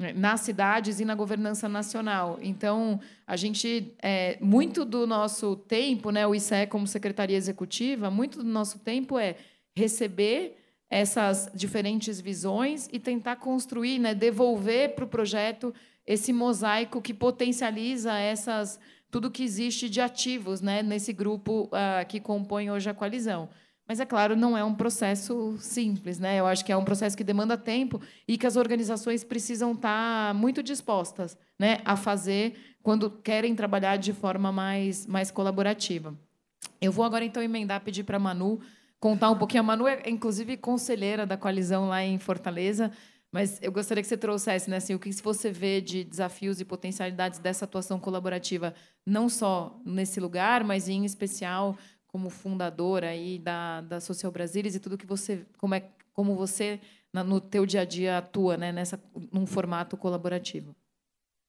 né? nas cidades e na governança nacional. Então, a gente é, muito do nosso tempo, né, o ICE como secretaria executiva, muito do nosso tempo é receber essas diferentes visões e tentar construir, né, devolver para o projeto esse mosaico que potencializa essas tudo que existe de ativos né, nesse grupo uh, que compõe hoje a coalizão. Mas, é claro, não é um processo simples. Né? Eu acho que é um processo que demanda tempo e que as organizações precisam estar tá muito dispostas né, a fazer quando querem trabalhar de forma mais, mais colaborativa. Eu vou agora, então, emendar, pedir para a Manu contar um pouquinho. A Manu é, inclusive, conselheira da coalizão lá em Fortaleza, mas eu gostaria que você trouxesse né, assim, o que você vê de desafios e potencialidades dessa atuação colaborativa, não só nesse lugar, mas em especial como fundadora aí da, da Social Brasilis e tudo que você como é como você no teu dia a dia atua né, nessa num formato colaborativo.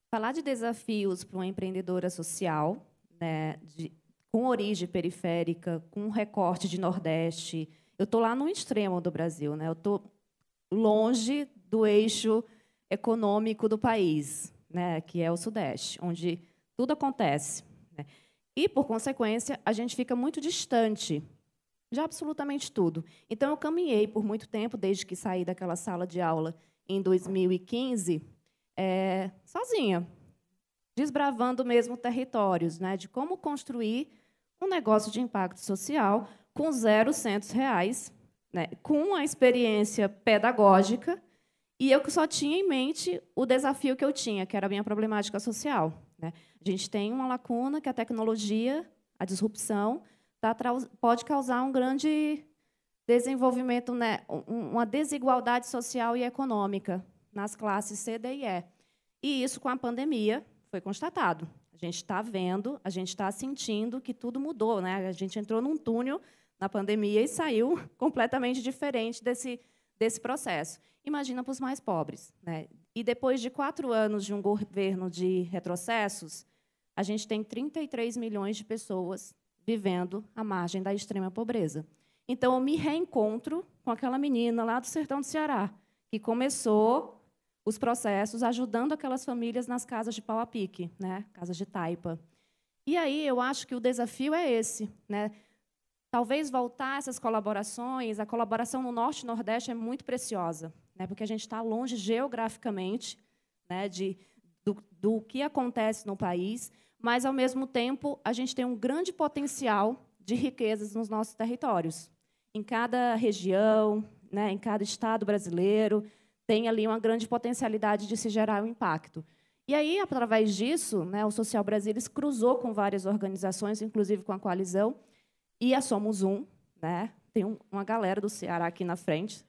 Falar de desafios para uma empreendedora social, né, de com origem periférica, com recorte de Nordeste. Eu estou lá no extremo do Brasil, né? eu estou longe do eixo econômico do país, né? que é o Sudeste, onde tudo acontece. Né? E, por consequência, a gente fica muito distante de absolutamente tudo. Então, eu caminhei por muito tempo, desde que saí daquela sala de aula em 2015, é, eh, sozinha, desbravando mesmo territórios, né, de como construir um negócio de impacto social com zero centos reais, né, com a experiência pedagógica, e eu que só tinha em mente o desafio que eu tinha, que era a minha problemática social. Né? A gente tem uma lacuna que a tecnologia, a disrupção, tá, pode causar um grande desenvolvimento, né, uma desigualdade social e econômica nas classes C, D e E. E isso, com a pandemia, foi constatado. A gente está vendo, a gente está sentindo que tudo mudou, né? A gente entrou num túnel na pandemia e saiu completamente diferente desse desse processo. Imagina para os mais pobres, né? E depois de quatro anos de um governo de retrocessos, a gente tem 33 milhões de pessoas vivendo à margem da extrema pobreza. Então, eu me reencontro com aquela menina lá do sertão do Ceará, que começou os processos, ajudando aquelas famílias nas casas de pau a pique, né? casas de taipa. E aí eu acho que o desafio é esse. Né? Talvez voltar essas colaborações, a colaboração no Norte e Nordeste é muito preciosa, né? porque a gente está longe geograficamente né? de, do, do que acontece no país, mas, ao mesmo tempo, a gente tem um grande potencial de riquezas nos nossos territórios. Em cada região, né? em cada estado brasileiro, tem ali uma grande potencialidade de se gerar um impacto. E aí, através disso, né, o Social Brasil cruzou com várias organizações, inclusive com a Coalizão e a Somos Um. Né? Tem um, uma galera do Ceará aqui na frente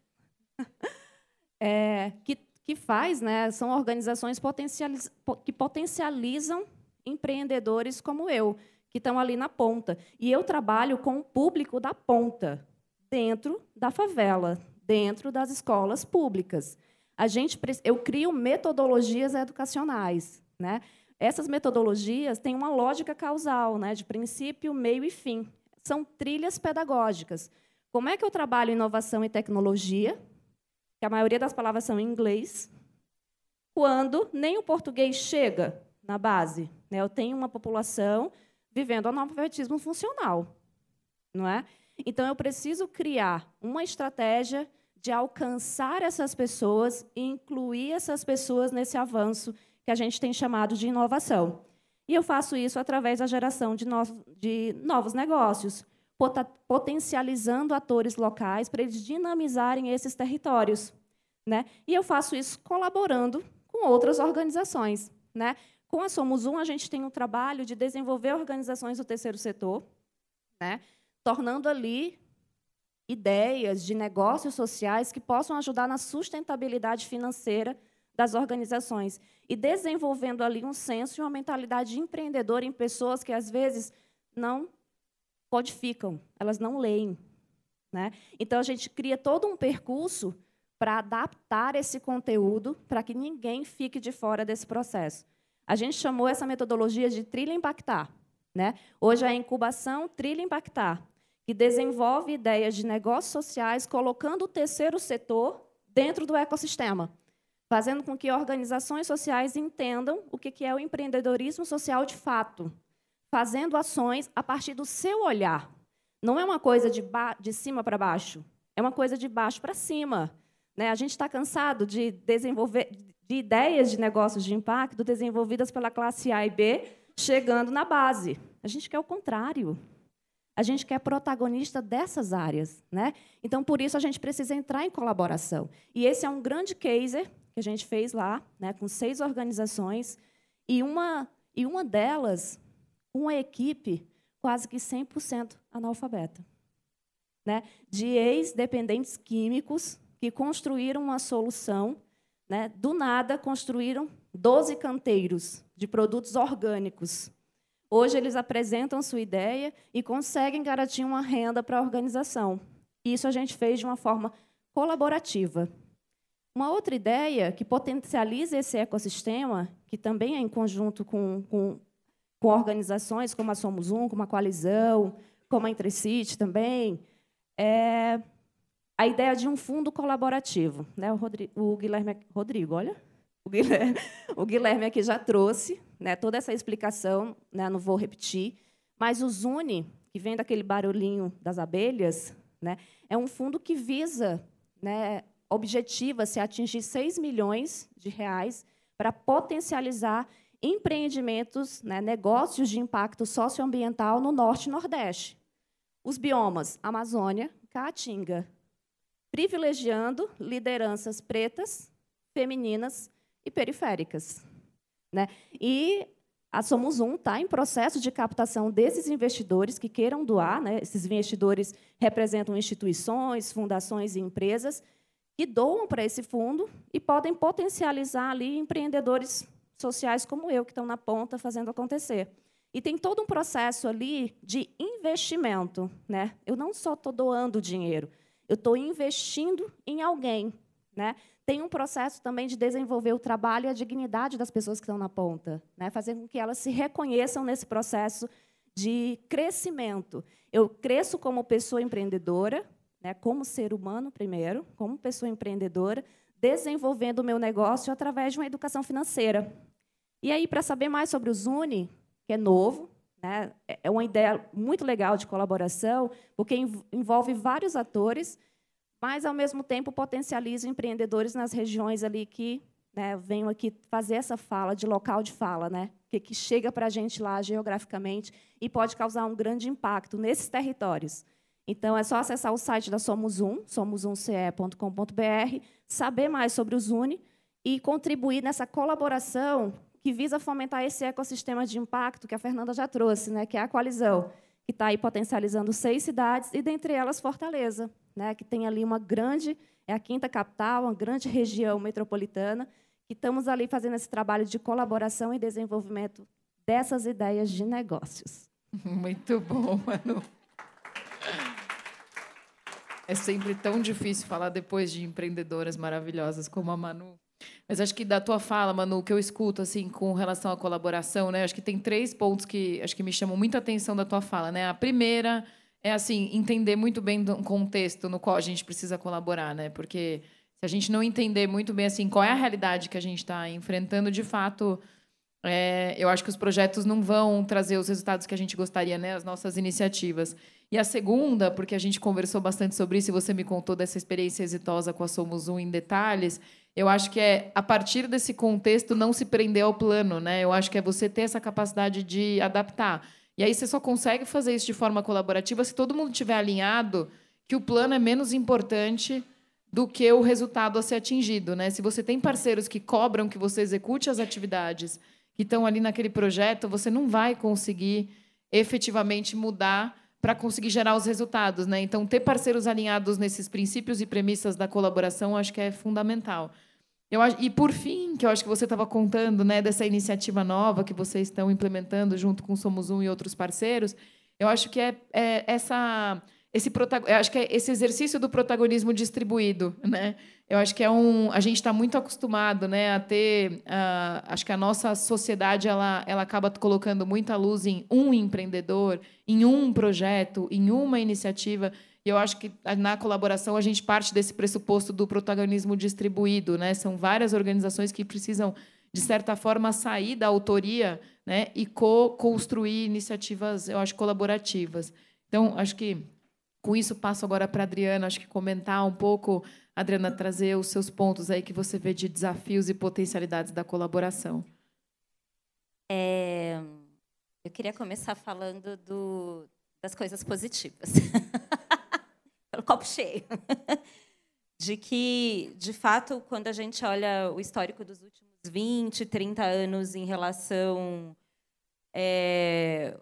é, que, que faz, né, são organizações potencializ que potencializam empreendedores como eu, que estão ali na ponta. E eu trabalho com o público da ponta, dentro da favela, dentro das escolas públicas. A gente, eu crio metodologias educacionais, né? Essas metodologias têm uma lógica causal, né, de princípio, meio e fim. São trilhas pedagógicas. Como é que eu trabalho inovação e tecnologia? Que a maioria das palavras são em inglês. Quando nem o português chega na base, né? Eu tenho uma população vivendo analfabetismo funcional, não é? Então, eu preciso criar uma estratégia de alcançar essas pessoas e incluir essas pessoas nesse avanço que a gente tem chamado de inovação. E eu faço isso através da geração de, de novos negócios, potencializando atores locais para eles dinamizarem esses territórios. Né? E eu faço isso colaborando com outras organizações. Né? Com a Somos Um, a gente tem um trabalho de desenvolver organizações do terceiro setor, né? tornando ali ideias de negócios sociais que possam ajudar na sustentabilidade financeira das organizações e desenvolvendo ali um senso e uma mentalidade empreendedora em pessoas que às vezes não codificam, elas não leem, né? Então a gente cria todo um percurso para adaptar esse conteúdo para que ninguém fique de fora desse processo. A gente chamou essa metodologia de trilha impactar, né? Hoje é incubação trilha impactar que desenvolve ideias de negócios sociais, colocando o terceiro setor dentro do ecossistema, fazendo com que organizações sociais entendam o que é o empreendedorismo social de fato, fazendo ações a partir do seu olhar. Não é uma coisa de, de cima para baixo, é uma coisa de baixo para cima. Né? A gente está cansado de desenvolver de ideias de negócios de impacto desenvolvidas pela classe A e B, chegando na base. A gente quer o contrário. A gente quer protagonista dessas áreas. Né? Então, por isso, a gente precisa entrar em colaboração. E esse é um grande case que a gente fez lá, né, com seis organizações, e uma, e uma delas, uma equipe quase que 100% analfabeta. Né, de ex-dependentes químicos que construíram uma solução, né, do nada construíram 12 canteiros de produtos orgânicos Hoje eles apresentam sua ideia e conseguem garantir uma renda para a organização. Isso a gente fez de uma forma colaborativa. Uma outra ideia que potencializa esse ecossistema, que também é em conjunto com, com, com organizações como a Somos Um, como a Coalizão, como a Entrecite também, é a ideia de um fundo colaborativo. Né? O, Rodrigo, o Guilherme, Rodrigo, olha, o Guilherme, o Guilherme aqui já trouxe né? Toda essa explicação, né, não vou repetir, mas o Zune, que vem daquele barulhinho das abelhas, né, é um fundo que visa, né, objetiva-se atingir 6 milhões de reais para potencializar empreendimentos, né, negócios de impacto socioambiental no Norte e Nordeste. Os biomas Amazônia, Caatinga, privilegiando lideranças pretas, femininas e periféricas. Né? E a Somos Um está em processo de captação desses investidores que queiram doar. Né? Esses investidores representam instituições, fundações e empresas que doam para esse fundo e podem potencializar ali empreendedores sociais como eu, que estão na ponta fazendo acontecer. E tem todo um processo ali de investimento. Né? Eu não só estou doando dinheiro, eu estou investindo em alguém, né? Tem um processo também de desenvolver o trabalho e a dignidade das pessoas que estão na ponta, né? com que elas se reconheçam nesse processo de crescimento. Eu cresço como pessoa empreendedora, né? como ser humano primeiro, como pessoa empreendedora, desenvolvendo o meu negócio através de uma educação financeira. E aí, para saber mais sobre o Zuni, que é novo, né? é, é uma ideia muito legal de colaboração, porque envolve vários atores mas ao mesmo tempo potencializo empreendedores nas regiões ali que né, venho aqui fazer essa fala de local de fala, né, que, que chega para a gente lá geograficamente e pode causar um grande impacto nesses territórios. Então, é só acessar o site da Somos Um, somosumce.com.br, saber mais sobre o Zune e contribuir nessa colaboração que visa fomentar esse ecossistema de impacto que a Fernanda já trouxe, né, que é a coalizão, que está aí potencializando seis cidades e, dentre elas, Fortaleza né, que tem ali uma grande, é a quinta capital, uma grande região metropolitana, que estamos ali fazendo esse trabalho de colaboração e desenvolvimento dessas ideias de negócios. Muito bom, Manu. É sempre tão difícil falar depois de empreendedoras maravilhosas como a Manu. Mas acho que da tua fala, Manu, que eu escuto assim com relação à colaboração, né? Acho que tem três pontos que acho que me chamam muita atenção da tua fala, né? A primeira é assim, entender muito bem o contexto no qual a gente precisa colaborar, né? Porque se a gente não entender muito bem assim qual é a realidade que a gente está enfrentando, de fato, é, eu acho que os projetos não vão trazer os resultados que a gente gostaria, né? As nossas iniciativas. E a segunda, porque a gente conversou bastante sobre isso e você me contou dessa experiência exitosa com a Somos Um em detalhes, eu acho que é, a partir desse contexto, não se prender ao plano, né? Eu acho que é você ter essa capacidade de adaptar. E aí você só consegue fazer isso de forma colaborativa se todo mundo estiver alinhado que o plano é menos importante do que o resultado a ser atingido. Né? Se você tem parceiros que cobram que você execute as atividades que estão ali naquele projeto, você não vai conseguir efetivamente mudar para conseguir gerar os resultados. Né? Então, ter parceiros alinhados nesses princípios e premissas da colaboração acho que é fundamental. Eu, e por fim, que eu acho que você estava contando, né, dessa iniciativa nova que vocês estão implementando junto com Somos Um e outros parceiros, eu acho que é, é essa esse eu acho que é esse exercício do protagonismo distribuído, né? Eu acho que é um, a gente está muito acostumado, né, a ter, acho que a nossa sociedade ela, ela acaba colocando muita luz em um empreendedor, em um projeto, em uma iniciativa e eu acho que na colaboração a gente parte desse pressuposto do protagonismo distribuído, né? São várias organizações que precisam de certa forma sair da autoria, né, e co-construir iniciativas, eu acho colaborativas. Então, acho que com isso passo agora para a Adriana, acho que comentar um pouco, Adriana trazer os seus pontos aí que você vê de desafios e potencialidades da colaboração. É, eu queria começar falando do, das coisas positivas. copo cheio. de que, de fato, quando a gente olha o histórico dos últimos 20, 30 anos em relação é,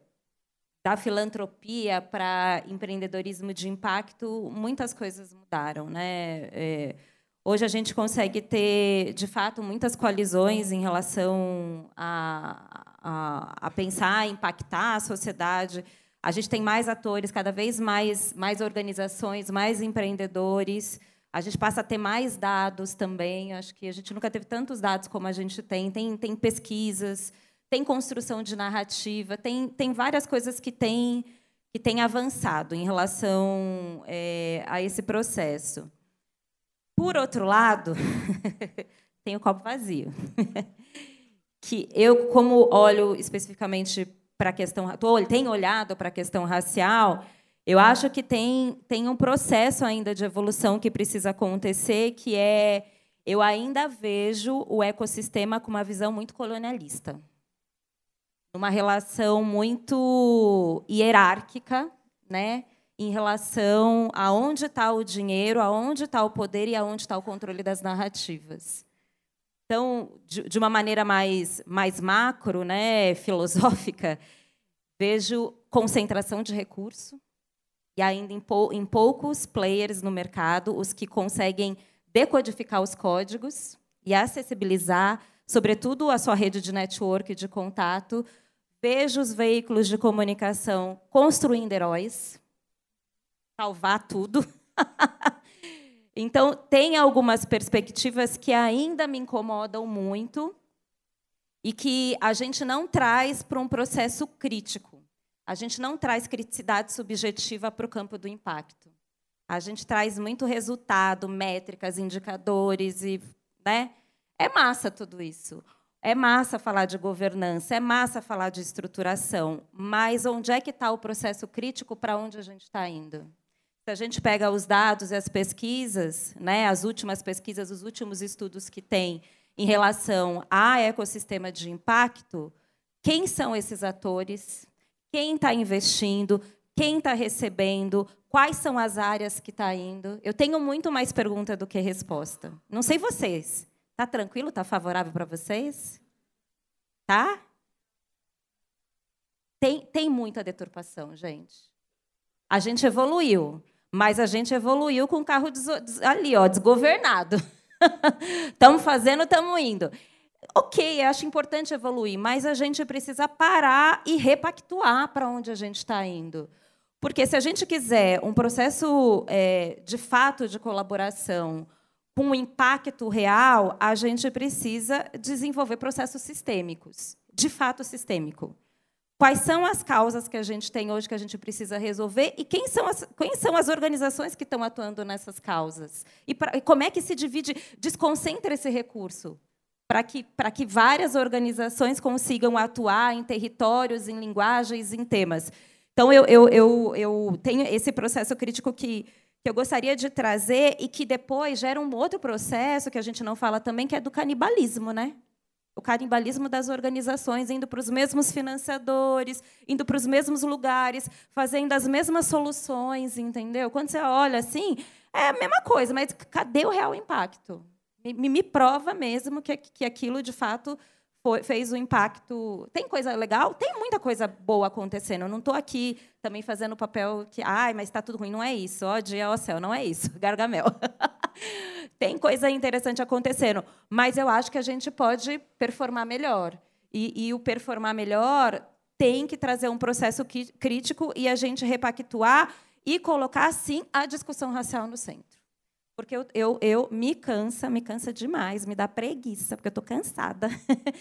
da filantropia para empreendedorismo de impacto, muitas coisas mudaram. Né? É, hoje a gente consegue ter, de fato, muitas coalizões em relação a, a, a pensar, impactar a sociedade a gente tem mais atores, cada vez mais, mais organizações, mais empreendedores. A gente passa a ter mais dados também. Acho que a gente nunca teve tantos dados como a gente tem. Tem, tem pesquisas, tem construção de narrativa, tem, tem várias coisas que têm que tem avançado em relação é, a esse processo. Por outro lado, tem o copo vazio. que eu, como olho especificamente para a questão, tem olhado para a questão racial. Eu acho que tem, tem um processo ainda de evolução que precisa acontecer, que é eu ainda vejo o ecossistema com uma visão muito colonialista, uma relação muito hierárquica, né? em relação a onde está o dinheiro, aonde está o poder e aonde está o controle das narrativas. Então, de, de uma maneira mais, mais macro, né, filosófica, vejo concentração de recurso e ainda em, pou, em poucos players no mercado os que conseguem decodificar os códigos e acessibilizar, sobretudo, a sua rede de network de contato. Vejo os veículos de comunicação construindo heróis, salvar tudo. Então, tem algumas perspectivas que ainda me incomodam muito e que a gente não traz para um processo crítico. A gente não traz criticidade subjetiva para o campo do impacto. A gente traz muito resultado, métricas, indicadores e, né? É massa tudo isso. É massa falar de governança, é massa falar de estruturação, mas onde é que está o processo crítico para onde a gente está indo? Se a gente pega os dados e as pesquisas, né, as últimas pesquisas, os últimos estudos que tem em relação a ecossistema de impacto, quem são esses atores, quem está investindo, quem está recebendo, quais são as áreas que está indo. Eu tenho muito mais pergunta do que resposta. Não sei vocês. Tá tranquilo? Tá favorável para vocês? Tá? Tem, tem muita deturpação, gente. A gente evoluiu, mas a gente evoluiu com o carro ali, ó, desgovernado. Estamos fazendo, estamos indo. Ok, acho importante evoluir, mas a gente precisa parar e repactuar para onde a gente está indo. Porque se a gente quiser um processo é, de fato de colaboração com um impacto real, a gente precisa desenvolver processos sistêmicos, de fato sistêmico quais são as causas que a gente tem hoje que a gente precisa resolver e quem são as, quem são as organizações que estão atuando nessas causas. E, pra, e como é que se divide, desconcentra esse recurso para que, para que várias organizações consigam atuar em territórios, em linguagens, em temas. Então, eu, eu, eu, eu tenho esse processo crítico que, que eu gostaria de trazer e que depois gera um outro processo que a gente não fala também, que é do canibalismo, né? o carimbalismo das organizações, indo para os mesmos financiadores, indo para os mesmos lugares, fazendo as mesmas soluções, entendeu? Quando você olha assim, é a mesma coisa, mas cadê o real impacto? Me, me prova mesmo que, que aquilo, de fato, foi, fez um impacto. Tem coisa legal? Tem muita coisa boa acontecendo. Eu não estou aqui também fazendo o papel que, ai, mas está tudo ruim. Não é isso. Ó, dia, ó céu, não é isso. Gargamel tem coisa interessante acontecendo, mas eu acho que a gente pode performar melhor. E, e o performar melhor tem que trazer um processo crítico e a gente repactuar e colocar, sim, a discussão racial no centro. Porque eu, eu, eu me cansa, me cansa demais, me dá preguiça, porque eu estou cansada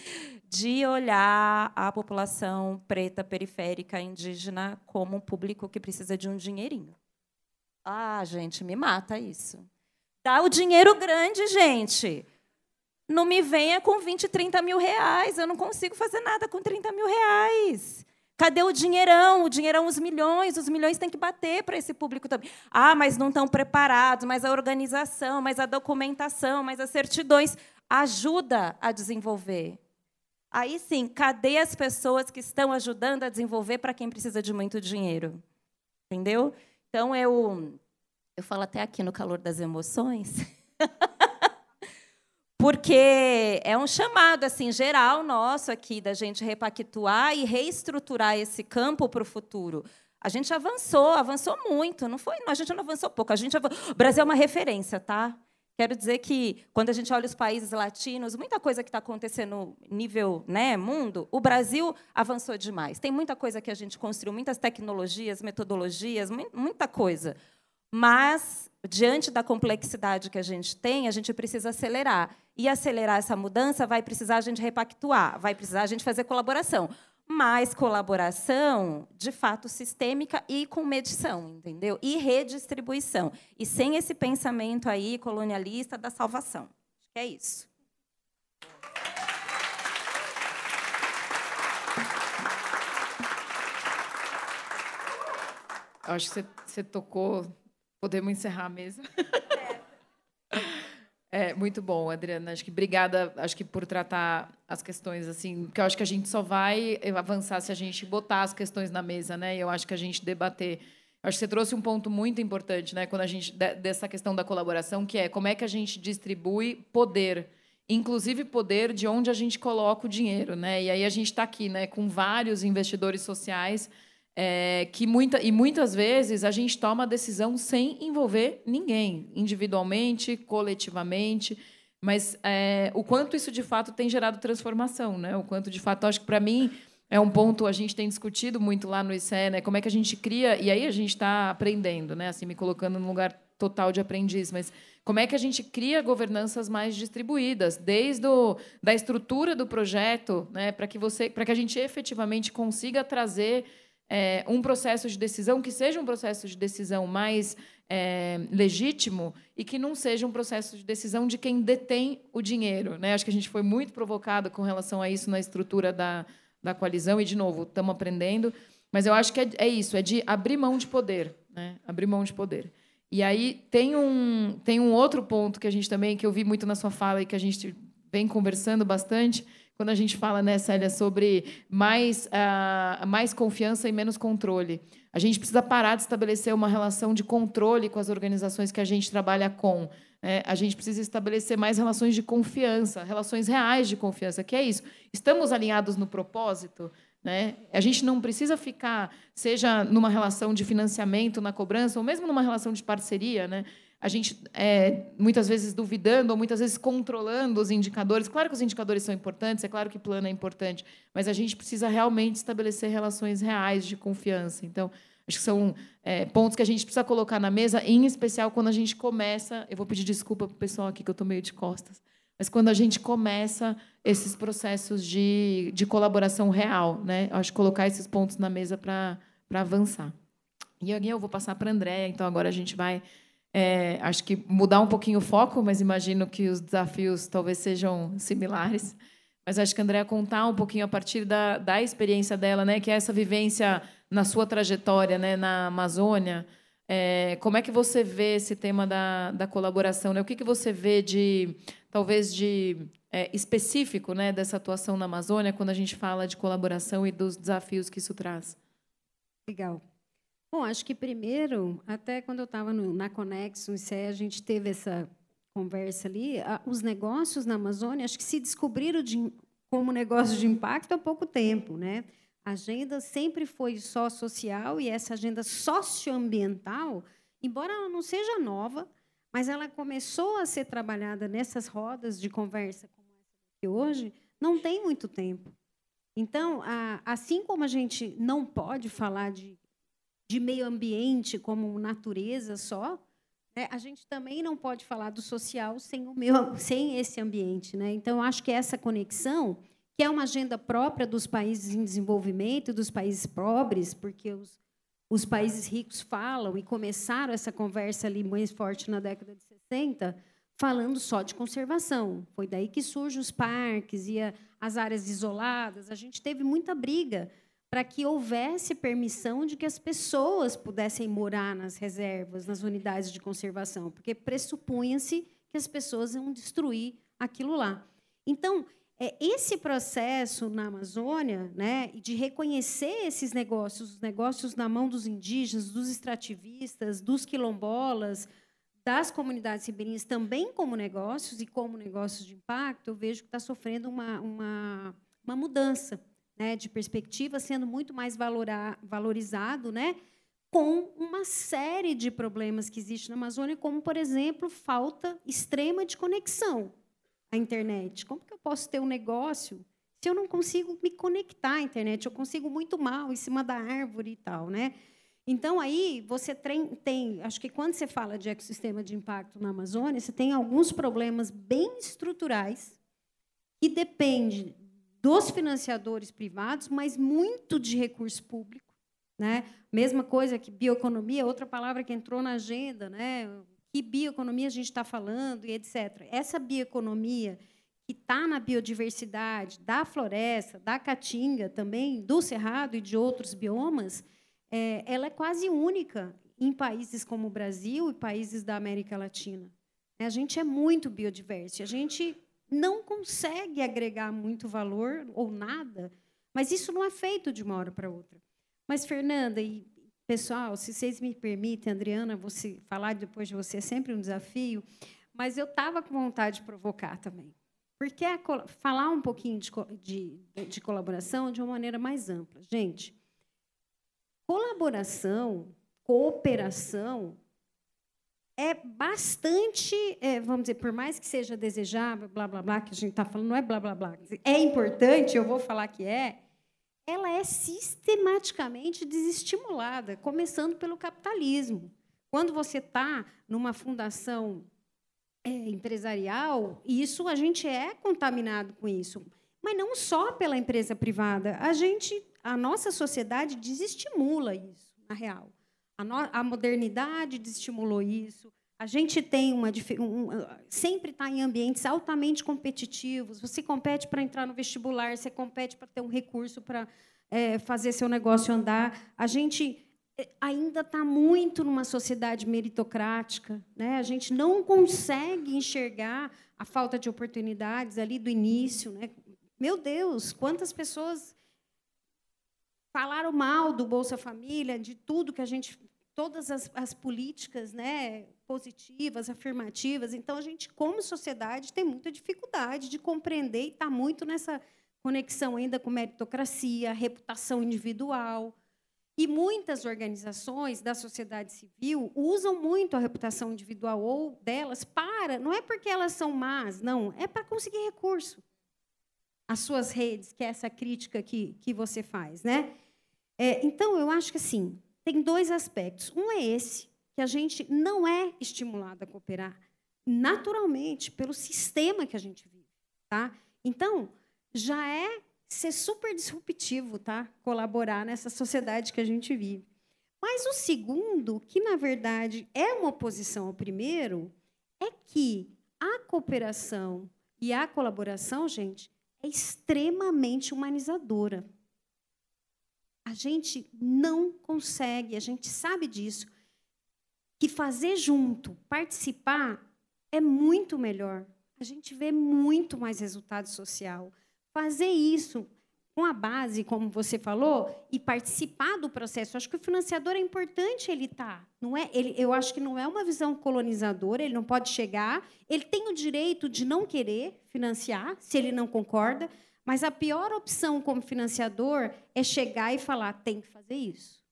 de olhar a população preta, periférica, indígena como um público que precisa de um dinheirinho. Ah, gente, me mata isso. Dá O dinheiro grande, gente. Não me venha com 20, 30 mil reais. Eu não consigo fazer nada com 30 mil reais. Cadê o dinheirão? O dinheirão, os milhões. Os milhões têm que bater para esse público também. Ah, mas não estão preparados, mas a organização, mas a documentação, mas as certidões. Ajuda a desenvolver. Aí sim, cadê as pessoas que estão ajudando a desenvolver para quem precisa de muito dinheiro? Entendeu? Então, é eu eu falo até aqui no calor das emoções. Porque é um chamado assim geral nosso aqui da gente repactuar e reestruturar esse campo para o futuro. A gente avançou, avançou muito, não foi? A gente não avançou pouco, a gente avançou. O Brasil é uma referência, tá? Quero dizer que quando a gente olha os países latinos, muita coisa que está acontecendo nível né, mundo, o Brasil avançou demais. Tem muita coisa que a gente construiu, muitas tecnologias, metodologias, muita coisa mas diante da complexidade que a gente tem, a gente precisa acelerar. E acelerar essa mudança vai precisar a gente repactuar, vai precisar a gente fazer colaboração. Mas colaboração, de fato, sistêmica e com medição, entendeu? E redistribuição. E sem esse pensamento aí colonialista da salvação. é isso. Acho que você, você tocou Podemos encerrar mesa é. é, muito bom, Adriana. Acho que obrigada, acho que por tratar as questões assim, porque eu acho que a gente só vai avançar se a gente botar as questões na mesa, né? Eu acho que a gente debater. acho que você trouxe um ponto muito importante, né? Quando a gente dessa questão da colaboração, que é como é que a gente distribui poder, inclusive poder de onde a gente coloca o dinheiro, né? E aí a gente está aqui, né? Com vários investidores sociais é, que muita, e muitas vezes a gente toma a decisão sem envolver ninguém, individualmente, coletivamente, mas é, o quanto isso de fato tem gerado transformação, né? O quanto de fato, acho que para mim é um ponto a gente tem discutido muito lá no ICE, né? Como é que a gente cria e aí a gente está aprendendo, né? Assim me colocando num lugar total de aprendiz, mas como é que a gente cria governanças mais distribuídas, desde o, da estrutura do projeto, né? Para que você, para que a gente efetivamente consiga trazer é, um processo de decisão que seja um processo de decisão mais é, legítimo e que não seja um processo de decisão de quem detém o dinheiro. Né? Acho que a gente foi muito provocado com relação a isso na estrutura da, da coalizão, e, de novo, estamos aprendendo, mas eu acho que é, é, isso, é de abrir mão de poder. Né? Abrir mão de poder. E aí tem um, tem um outro ponto que a gente também, que eu vi muito na sua fala e que a gente vem conversando bastante, quando a gente fala, né, Célia, sobre mais, uh, mais confiança e menos controle. A gente precisa parar de estabelecer uma relação de controle com as organizações que a gente trabalha com. É, a gente precisa estabelecer mais relações de confiança, relações reais de confiança, que é isso. Estamos alinhados no propósito? Né? A gente não precisa ficar, seja numa relação de financiamento, na cobrança, ou mesmo numa relação de parceria, né? a gente é, muitas vezes duvidando ou muitas vezes controlando os indicadores. Claro que os indicadores são importantes, é claro que plano é importante, mas a gente precisa realmente estabelecer relações reais de confiança. Então, acho que são é, pontos que a gente precisa colocar na mesa, em especial quando a gente começa. Eu vou pedir desculpa para o pessoal aqui que eu estou meio de costas, mas quando a gente começa esses processos de, de colaboração real, né? Eu acho que colocar esses pontos na mesa para avançar. E aqui eu vou passar para a Andréia, então agora a gente vai é, acho que mudar um pouquinho o foco, mas imagino que os desafios talvez sejam similares. Mas acho que a Andrea contar um pouquinho a partir da, da experiência dela, né, que é essa vivência na sua trajetória né, na Amazônia. É, como é que você vê esse tema da, da colaboração? Né? O que, que você vê de, talvez, de é, específico né, dessa atuação na Amazônia quando a gente fala de colaboração e dos desafios que isso traz? Legal. Bom, acho que primeiro, até quando eu estava na conexo a gente teve essa conversa ali, os negócios na Amazônia, acho que se descobriram de, como negócio de impacto há pouco tempo. Né? A agenda sempre foi só social e essa agenda socioambiental, embora ela não seja nova, mas ela começou a ser trabalhada nessas rodas de conversa como essa aqui hoje, não tem muito tempo. Então, assim como a gente não pode falar de de meio ambiente como natureza só, né, a gente também não pode falar do social sem, o meu, sem esse ambiente. Né? Então, acho que essa conexão, que é uma agenda própria dos países em desenvolvimento e dos países pobres, porque os, os países ricos falam e começaram essa conversa ali mais forte na década de 60, falando só de conservação. Foi daí que surgem os parques e a, as áreas isoladas. A gente teve muita briga para que houvesse permissão de que as pessoas pudessem morar nas reservas, nas unidades de conservação, porque pressupunha-se que as pessoas iam destruir aquilo lá. Então, é, esse processo na Amazônia, né, de reconhecer esses negócios, os negócios na mão dos indígenas, dos extrativistas, dos quilombolas, das comunidades ribeirinhas também como negócios e como negócios de impacto, eu vejo que está sofrendo uma, uma, uma mudança né, de perspectiva, sendo muito mais valorizado, né, com uma série de problemas que existe na Amazônia, como, por exemplo, falta extrema de conexão à internet. Como que eu posso ter um negócio se eu não consigo me conectar à internet? Eu consigo muito mal em cima da árvore e tal, né? Então, aí, você tem, Acho que quando você fala de ecossistema de impacto na Amazônia, você tem alguns problemas bem estruturais que depende dos financiadores privados, mas muito de recurso público. Né? Mesma coisa que bioeconomia, outra palavra que entrou na agenda, né? que bioeconomia a gente está falando e etc. Essa bioeconomia que está na biodiversidade, da floresta, da caatinga também, do cerrado e de outros biomas, é, ela é quase única em países como o Brasil e países da América Latina. Né? A gente é muito biodiverso. A gente não consegue agregar muito valor ou nada, mas isso não é feito de uma hora para outra. Mas, Fernanda e pessoal, se vocês me permitem, Adriana, você falar depois de você é sempre um desafio, mas eu estava com vontade de provocar também. Porque é falar um pouquinho de, de, de colaboração de uma maneira mais ampla. Gente, colaboração, cooperação, é bastante, é, vamos dizer, por mais que seja desejável, blá, blá, blá, que a gente está falando, não é blá, blá, blá, é importante, eu vou falar que é, ela é sistematicamente desestimulada, começando pelo capitalismo. Quando você está numa fundação é, empresarial, isso a gente é contaminado com isso. Mas não só pela empresa privada, a gente, a nossa sociedade desestimula isso, na real. A, no, a modernidade estimulou isso. A gente tem uma um, sempre está em ambientes altamente competitivos. Você compete para entrar no vestibular, você compete para ter um recurso para é, fazer seu negócio andar. A gente é, ainda está muito numa sociedade meritocrática, né? A gente não consegue enxergar a falta de oportunidades ali do início, né? Meu Deus, quantas pessoas falaram mal do Bolsa Família, de tudo que a gente, todas as, as políticas, né, positivas, afirmativas. Então a gente, como sociedade, tem muita dificuldade de compreender e está muito nessa conexão ainda com meritocracia, reputação individual. E muitas organizações da sociedade civil usam muito a reputação individual ou delas para, não é porque elas são más, não, é para conseguir recurso. As suas redes, que é essa crítica que, que você faz, né? É, então, eu acho que assim, tem dois aspectos. Um é esse, que a gente não é estimulado a cooperar naturalmente pelo sistema que a gente vive. Tá? Então, já é ser super disruptivo tá? colaborar nessa sociedade que a gente vive. Mas o segundo, que na verdade é uma oposição ao primeiro, é que a cooperação e a colaboração, gente, é extremamente humanizadora a gente não consegue, a gente sabe disso, que fazer junto, participar, é muito melhor. A gente vê muito mais resultado social. Fazer isso com a base, como você falou, e participar do processo. Eu acho que o financiador é importante ele está, Tá. Não é, ele, eu acho que não é uma visão colonizadora, ele não pode chegar, ele tem o direito de não querer financiar se ele não concorda, mas a pior opção como financiador é chegar e falar: tem que fazer isso.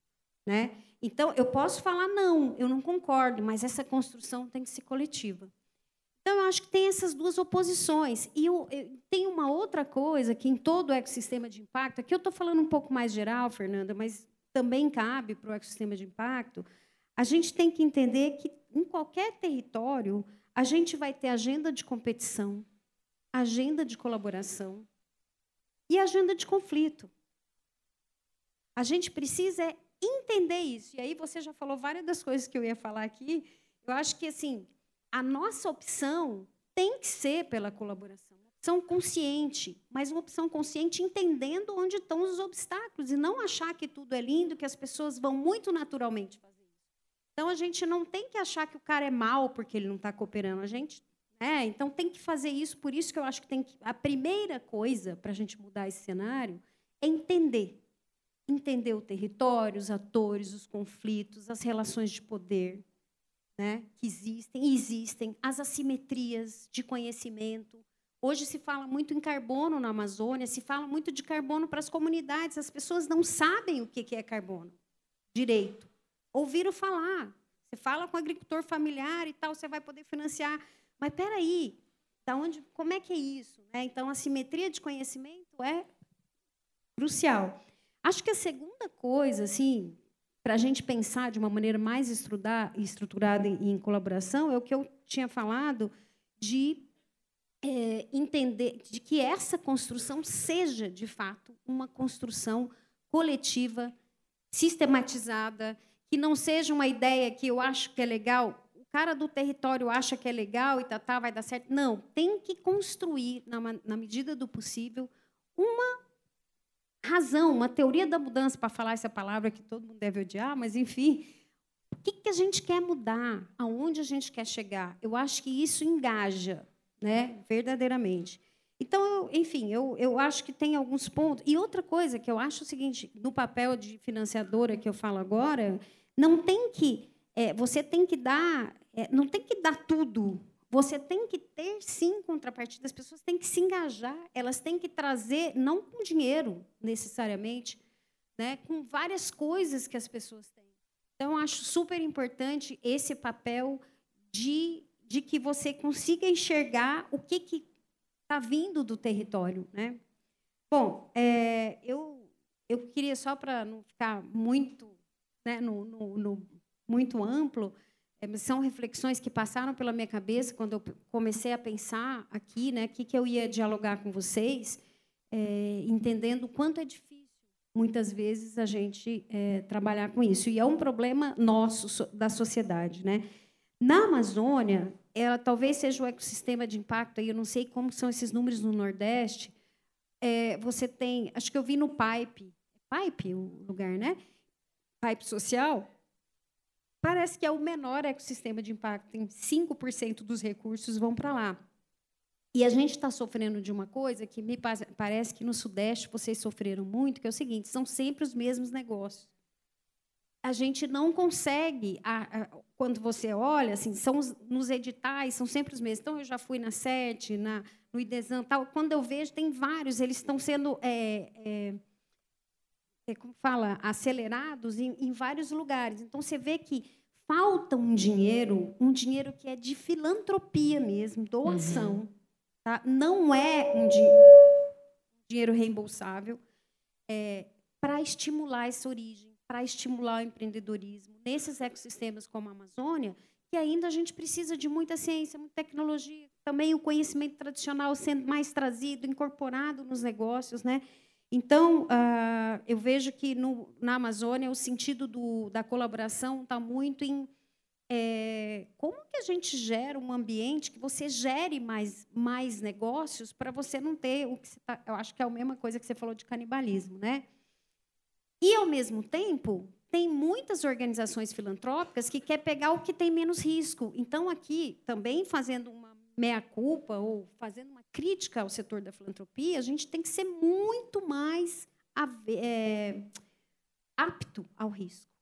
Né? Então, eu posso falar: não, eu não concordo, mas essa construção tem que ser coletiva. Então, eu acho que tem essas duas oposições. E eu, eu, tem uma outra coisa que, em todo o ecossistema de impacto, aqui eu estou falando um pouco mais geral, Fernanda, mas também cabe para o ecossistema de impacto, a gente tem que entender que, em qualquer território, a gente vai ter agenda de competição, agenda de colaboração, e agenda de conflito. A gente precisa entender isso. E aí você já falou várias das coisas que eu ia falar aqui. Eu acho que assim, a nossa opção tem que ser pela colaboração, uma opção consciente, mas uma opção consciente entendendo onde estão os obstáculos e não achar que tudo é lindo, que as pessoas vão muito naturalmente fazer isso. Então a gente não tem que achar que o cara é mal porque ele não está cooperando. A gente é, então tem que fazer isso, por isso que eu acho que tem que. A primeira coisa para a gente mudar esse cenário é entender. Entender o território, os atores, os conflitos, as relações de poder né, que existem, e existem, as assimetrias de conhecimento. Hoje se fala muito em carbono na Amazônia, se fala muito de carbono para as comunidades. As pessoas não sabem o que é carbono direito. Ouviram falar. Você fala com o agricultor familiar e tal, você vai poder financiar mas peraí, da onde, como é que é isso? Né? Então, a simetria de conhecimento é crucial. Acho que a segunda coisa, assim, para a gente pensar de uma maneira mais estruturada e em colaboração, é o que eu tinha falado de é, entender, de que essa construção seja, de fato, uma construção coletiva, sistematizada, que não seja uma ideia que eu acho que é legal, cara do território acha que é legal e tá, tá, vai dar certo. Não, tem que construir, na, na medida do possível, uma razão, uma teoria da mudança, para falar essa palavra que todo mundo deve odiar, mas enfim. O que, que a gente quer mudar? Aonde a gente quer chegar? Eu acho que isso engaja, né? verdadeiramente. Então, eu, enfim, eu, eu acho que tem alguns pontos. E outra coisa que eu acho o seguinte: no papel de financiadora que eu falo agora, não tem que. É, você tem que dar é, não tem que dar tudo. Você tem que ter, sim, contrapartida. As pessoas têm que se engajar. Elas têm que trazer, não com dinheiro, necessariamente, né, com várias coisas que as pessoas têm. Então, acho super importante esse papel de, de que você consiga enxergar o que está vindo do território. Né? Bom, é, eu, eu queria, só para não ficar muito, né, no, no, no muito amplo, é, são reflexões que passaram pela minha cabeça quando eu comecei a pensar aqui, né, que que eu ia dialogar com vocês, é, entendendo o quanto é difícil muitas vezes a gente é, trabalhar com isso e é um problema nosso da sociedade, né? Na Amazônia, ela talvez seja o ecossistema de impacto. Aí eu não sei como são esses números no Nordeste. É, você tem, acho que eu vi no Pipe, Pipe o lugar, né? Pipe Social parece que é o menor ecossistema de impacto, tem 5% dos recursos vão para lá. E a gente está sofrendo de uma coisa que me parece que no Sudeste vocês sofreram muito, que é o seguinte: são sempre os mesmos negócios. A gente não consegue, a, a, quando você olha, assim, são os, nos editais, são sempre os mesmos. Então, eu já fui na SET, na, no IDESAN, tal. Quando eu vejo, tem vários, eles estão sendo. É, é, é como fala, acelerados em, em vários lugares. Então, você vê que falta um dinheiro, um dinheiro que é de filantropia mesmo, doação. Uhum. Tá? Não é um di dinheiro reembolsável é, para estimular essa origem, para estimular o empreendedorismo. Nesses ecossistemas como a Amazônia, que ainda a gente precisa de muita ciência, muita tecnologia, também o conhecimento tradicional sendo mais trazido, incorporado nos negócios, né? Então, uh, eu vejo que no, na Amazônia o sentido do, da colaboração está muito em é, como que a gente gera um ambiente que você gere mais, mais negócios para você não ter o que você tá, eu acho que é a mesma coisa que você falou de canibalismo, né? E ao mesmo tempo tem muitas organizações filantrópicas que quer pegar o que tem menos risco. Então aqui também fazendo uma meia culpa ou fazendo uma crítica ao setor da filantropia, a gente tem que ser muito mais é, apto ao risco,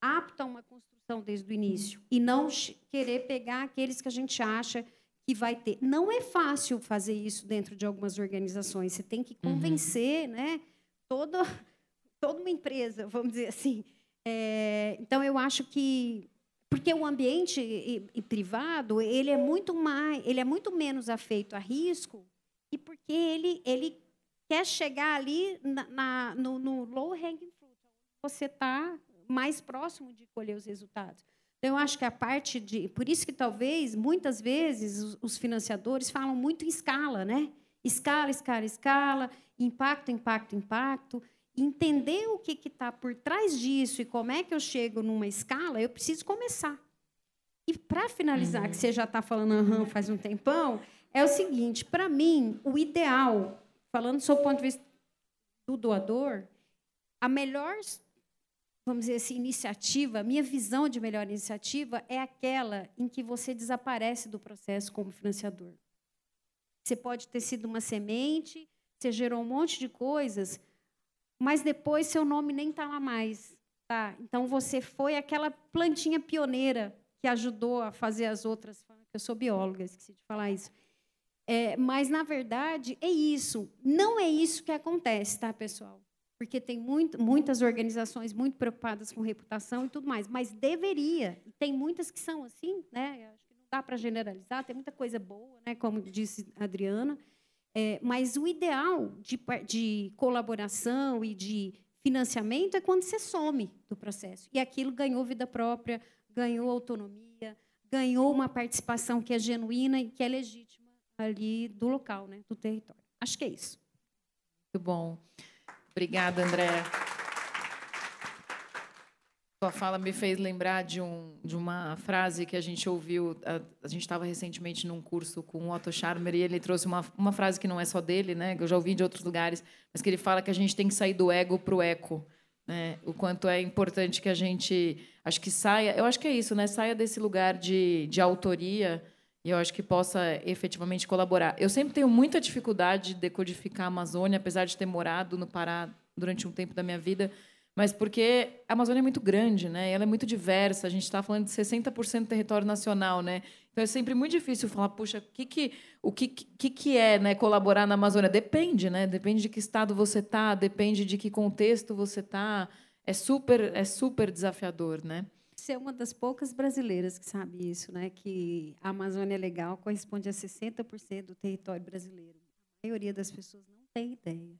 apto a uma construção desde o início, e não querer pegar aqueles que a gente acha que vai ter. Não é fácil fazer isso dentro de algumas organizações, você tem que uhum. convencer uhum. né, toda, toda uma empresa, vamos dizer assim. É, então, eu acho que porque o ambiente e, e privado ele é muito mais, ele é muito menos afeito a risco e porque ele ele quer chegar ali na, na no, no, low hanging fruit, você está mais próximo de colher os resultados. Então eu acho que a parte de, por isso que talvez muitas vezes os, os financiadores falam muito em escala, né? Escala, escala, escala, impacto, impacto, impacto entender o que está por trás disso e como é que eu chego numa escala, eu preciso começar. E para finalizar, uhum. que você já está falando aham faz um tempão, é o seguinte: para mim, o ideal, falando do seu ponto de vista do doador, a melhor, vamos dizer assim, iniciativa, minha visão de melhor iniciativa é aquela em que você desaparece do processo como financiador. Você pode ter sido uma semente, você gerou um monte de coisas, mas depois seu nome nem está lá mais. Tá? Então você foi aquela plantinha pioneira que ajudou a fazer as outras. Eu sou bióloga, esqueci de falar isso. É, mas, na verdade, é isso. Não é isso que acontece, tá, pessoal? Porque tem muito, muitas organizações muito preocupadas com reputação e tudo mais, mas deveria. Tem muitas que são assim, né? Acho que não dá para generalizar, tem muita coisa boa, né? como disse a Adriana. É, mas o ideal de, de colaboração e de financiamento é quando você some do processo. E aquilo ganhou vida própria, ganhou autonomia, ganhou uma participação que é genuína e que é legítima ali do local, né, do território. Acho que é isso. Muito bom. Obrigada, André. Sua fala me fez lembrar de, um, de uma frase que a gente ouviu. A, a gente estava recentemente num curso com o Otto Scharmer e ele trouxe uma, uma frase que não é só dele, né? Que eu já ouvi de outros lugares, mas que ele fala que a gente tem que sair do ego para o eco. Né? O quanto é importante que a gente. Acho que saia. Eu acho que é isso, né? Saia desse lugar de, de autoria e eu acho que possa efetivamente colaborar. Eu sempre tenho muita dificuldade de decodificar a Amazônia, apesar de ter morado no Pará durante um tempo da minha vida mas porque a Amazônia é muito grande, né? Ela é muito diversa. A gente está falando de 60% do território nacional, né? Então é sempre muito difícil falar, puxa, que que, o que, que, que é né, colaborar na Amazônia? Depende, né? Depende de que estado você está, depende de que contexto você está. É super, é super desafiador, né? Você é uma das poucas brasileiras que sabe isso, né? Que a Amazônia é Legal corresponde a 60% do território brasileiro. A maioria das pessoas não tem ideia.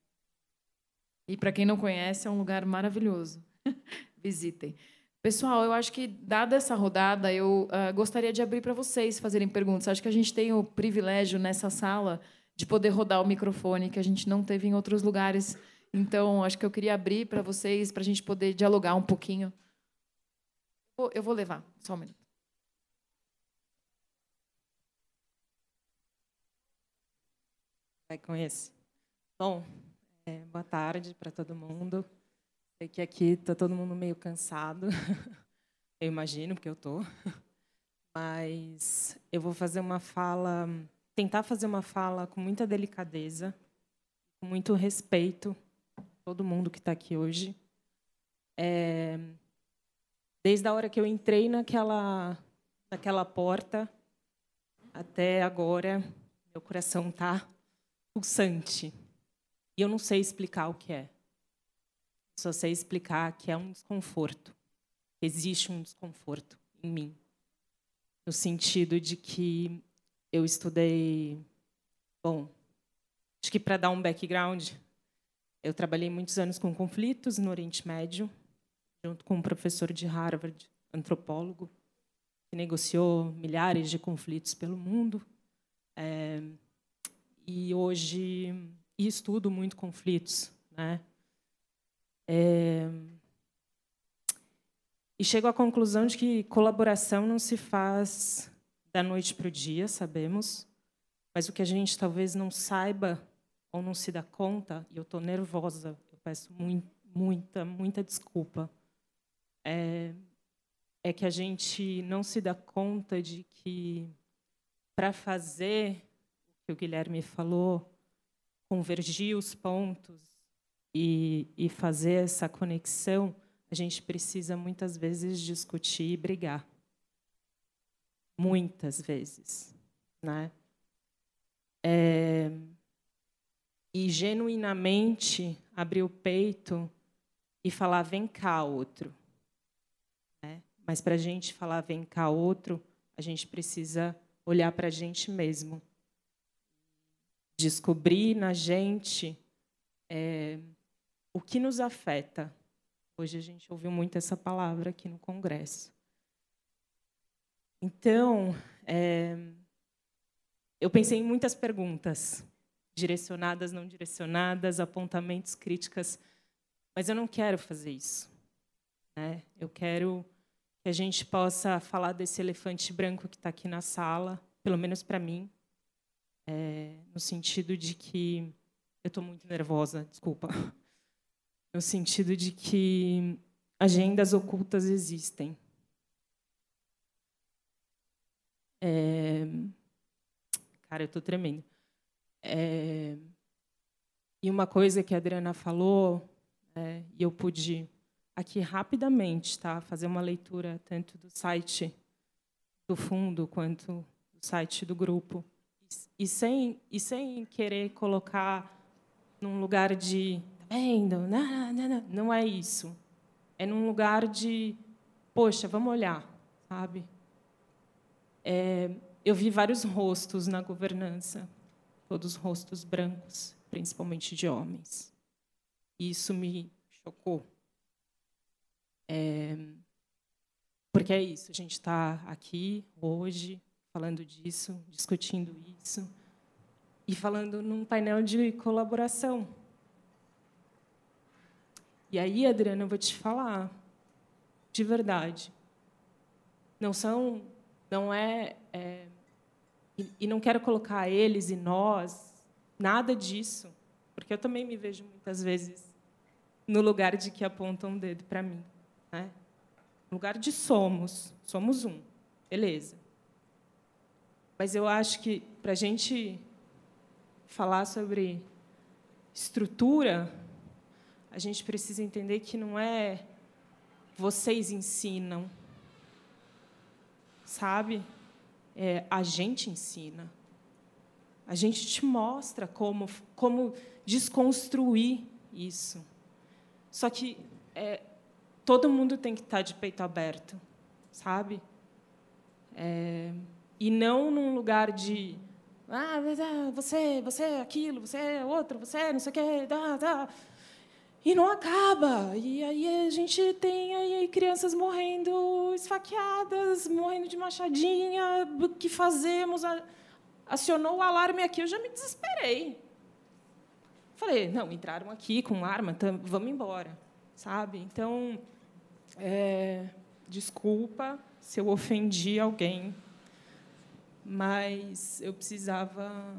E para quem não conhece, é um lugar maravilhoso. Visitem. Pessoal, eu acho que, dada essa rodada, eu uh, gostaria de abrir para vocês fazerem perguntas. Acho que a gente tem o privilégio nessa sala de poder rodar o microfone, que a gente não teve em outros lugares. Então, acho que eu queria abrir para vocês, para a gente poder dialogar um pouquinho. Eu vou levar, só um minuto. Vai com esse. Bom, é, boa tarde para todo mundo. Sei que aqui está todo mundo meio cansado, eu imagino, porque eu estou. Mas eu vou fazer uma fala, tentar fazer uma fala com muita delicadeza, com muito respeito a todo mundo que está aqui hoje. É, desde a hora que eu entrei naquela, naquela porta até agora, meu coração está pulsante e eu não sei explicar o que é. Só sei explicar que é um desconforto. Existe um desconforto em mim. No sentido de que eu estudei. Bom, acho que para dar um background, eu trabalhei muitos anos com conflitos no Oriente Médio, junto com um professor de Harvard, antropólogo, que negociou milhares de conflitos pelo mundo. É, e hoje e estudo muito conflitos, né? É... E chego à conclusão de que colaboração não se faz da noite para o dia, sabemos, mas o que a gente talvez não saiba ou não se dá conta, e eu estou nervosa, eu peço muito, muita, muita desculpa, é, é que a gente não se dá conta de que para fazer o que o Guilherme falou, convergir os pontos e, e fazer essa conexão, a gente precisa muitas vezes discutir e brigar. Muitas vezes. Né? É, e genuinamente abrir o peito e falar: vem cá, outro. Né? Mas para a gente falar: vem cá, outro, a gente precisa olhar para a gente mesmo descobrir na gente é, o que nos afeta. Hoje a gente ouviu muito essa palavra aqui no Congresso. Então, é, eu pensei em muitas perguntas, direcionadas, não direcionadas, apontamentos, críticas, mas eu não quero fazer isso. Né? Eu quero que a gente possa falar desse elefante branco que está aqui na sala, pelo menos para mim, é, no sentido de que eu estou muito nervosa, desculpa, no sentido de que agendas ocultas existem. É, cara, eu estou tremendo. É, e uma coisa que a Adriana falou, é, e eu pude aqui rapidamente tá, fazer uma leitura tanto do site do fundo quanto do site do grupo e sem e sem querer colocar num lugar de tá vendo não, não, não, não é isso é num lugar de poxa vamos olhar sabe é, eu vi vários rostos na governança todos rostos brancos principalmente de homens e isso me chocou é, porque é isso a gente está aqui hoje falando disso, discutindo isso e falando num painel de colaboração. E aí, Adriana, eu vou te falar de verdade. Não são, não é, é e, e não quero colocar eles e nós, nada disso, porque eu também me vejo muitas vezes no lugar de que apontam um dedo para mim, né? Lugar de somos, somos um, beleza. Mas eu acho que, para a gente falar sobre estrutura, a gente precisa entender que não é vocês ensinam, sabe? É, a gente ensina. A gente te mostra como, como desconstruir isso. Só que é, todo mundo tem que estar tá de peito aberto, sabe? É, e não num lugar de ah, ah, você, você é aquilo, você é outro, você é não sei o quê, dá E não acaba. E aí a gente tem aí crianças morrendo esfaqueadas, morrendo de machadinha, o que fazemos? Acionou o alarme aqui, eu já me desesperei. Falei, não, entraram aqui com arma, vamos embora, sabe? Então, é, desculpa se eu ofendi alguém mas eu precisava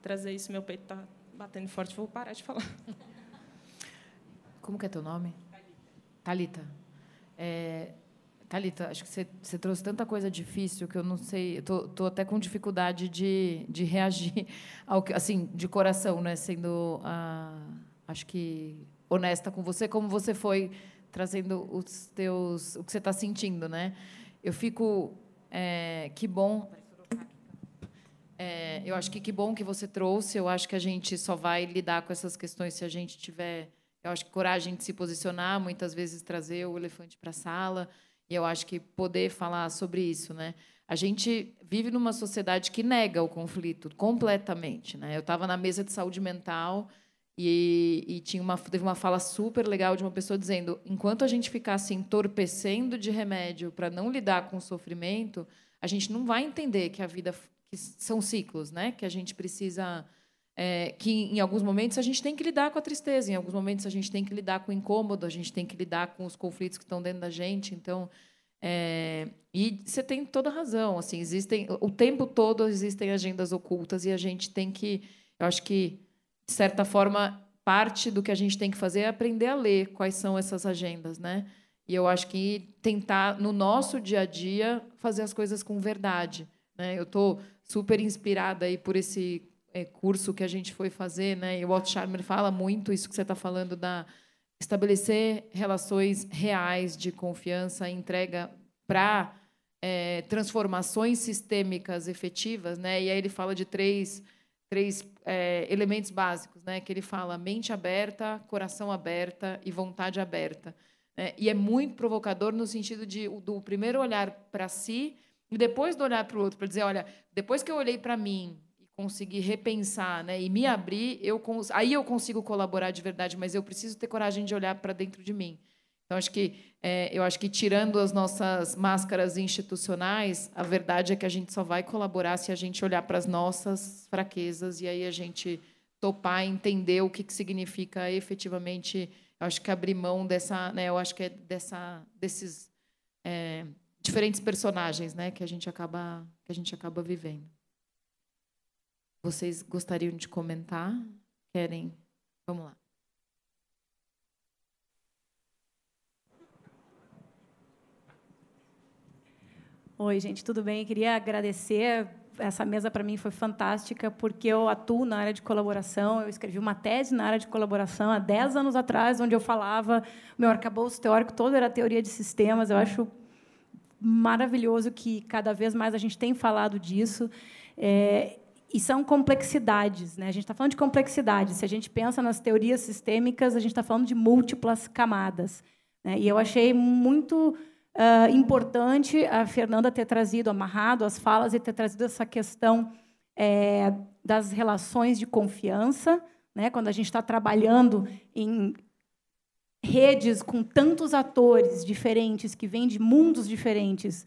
trazer isso. Meu peito está batendo forte, vou parar de falar. Como que é teu nome? Talita. Talita. É, Talita, acho que você, você, trouxe tanta coisa difícil que eu não sei, estou até com dificuldade de, de reagir ao que, assim, de coração, né? Sendo, ah, acho que honesta com você, como você foi trazendo os teus, o que você está sentindo, né? Eu fico, é, que bom é, eu acho que que bom que você trouxe. Eu acho que a gente só vai lidar com essas questões se a gente tiver, eu acho que coragem de se posicionar, muitas vezes trazer o elefante para a sala. E eu acho que poder falar sobre isso, né? A gente vive numa sociedade que nega o conflito completamente, né? Eu estava na mesa de saúde mental e, e, tinha uma, teve uma fala super legal de uma pessoa dizendo: enquanto a gente ficar se entorpecendo de remédio para não lidar com o sofrimento, a gente não vai entender que a vida que são ciclos, né? Que a gente precisa. É, que em alguns momentos a gente tem que lidar com a tristeza, em alguns momentos a gente tem que lidar com o incômodo, a gente tem que lidar com os conflitos que estão dentro da gente. Então, é, e você tem toda razão. Assim, existem o tempo todo existem agendas ocultas e a gente tem que, eu acho que de certa forma parte do que a gente tem que fazer é aprender a ler quais são essas agendas, né? E eu acho que tentar no nosso dia a dia fazer as coisas com verdade, né? Eu estou super inspirada aí por esse é, curso que a gente foi fazer, né? E o Walt Sharman fala muito isso que você está falando da estabelecer relações reais de confiança, entrega para é, eh, transformações sistêmicas efetivas, né? E aí ele fala de três três é, elementos básicos, né? Que ele fala mente aberta, coração aberta e vontade aberta. Né? E é muito provocador no sentido de do primeiro olhar para si e depois de olhar para o outro, para dizer, olha, depois que eu olhei para mim e consegui repensar né, e me abrir, eu aí eu consigo colaborar de verdade, mas eu preciso ter coragem de olhar para dentro de mim. Então, acho que, é, eu acho que tirando as nossas máscaras institucionais, a verdade é que a gente só vai colaborar se a gente olhar para as nossas fraquezas e aí a gente topar, entender o que, que significa efetivamente. Eu acho que abrir mão dessa, né, eu acho que é dessa, desses. É, diferentes personagens, né, que a gente acaba que a gente acaba vivendo. Vocês gostariam de comentar? Querem? Vamos lá. Oi, gente, tudo bem? Queria agradecer. Essa mesa para mim foi fantástica, porque eu atuo na área de colaboração. Eu escrevi uma tese na área de colaboração há 10 anos atrás, onde eu falava. Meu arcabouço teórico todo era teoria de sistemas. Eu acho maravilhoso que cada vez mais a gente tem falado disso. É, e são complexidades. Né? A gente está falando de complexidades. Se a gente pensa nas teorias sistêmicas, a gente está falando de múltiplas camadas. Né? E eu achei muito uh, importante a Fernanda ter trazido, amarrado as falas e ter trazido essa questão é, das relações de confiança. Né? Quando a gente está trabalhando em redes com tantos atores diferentes, que vêm de mundos diferentes,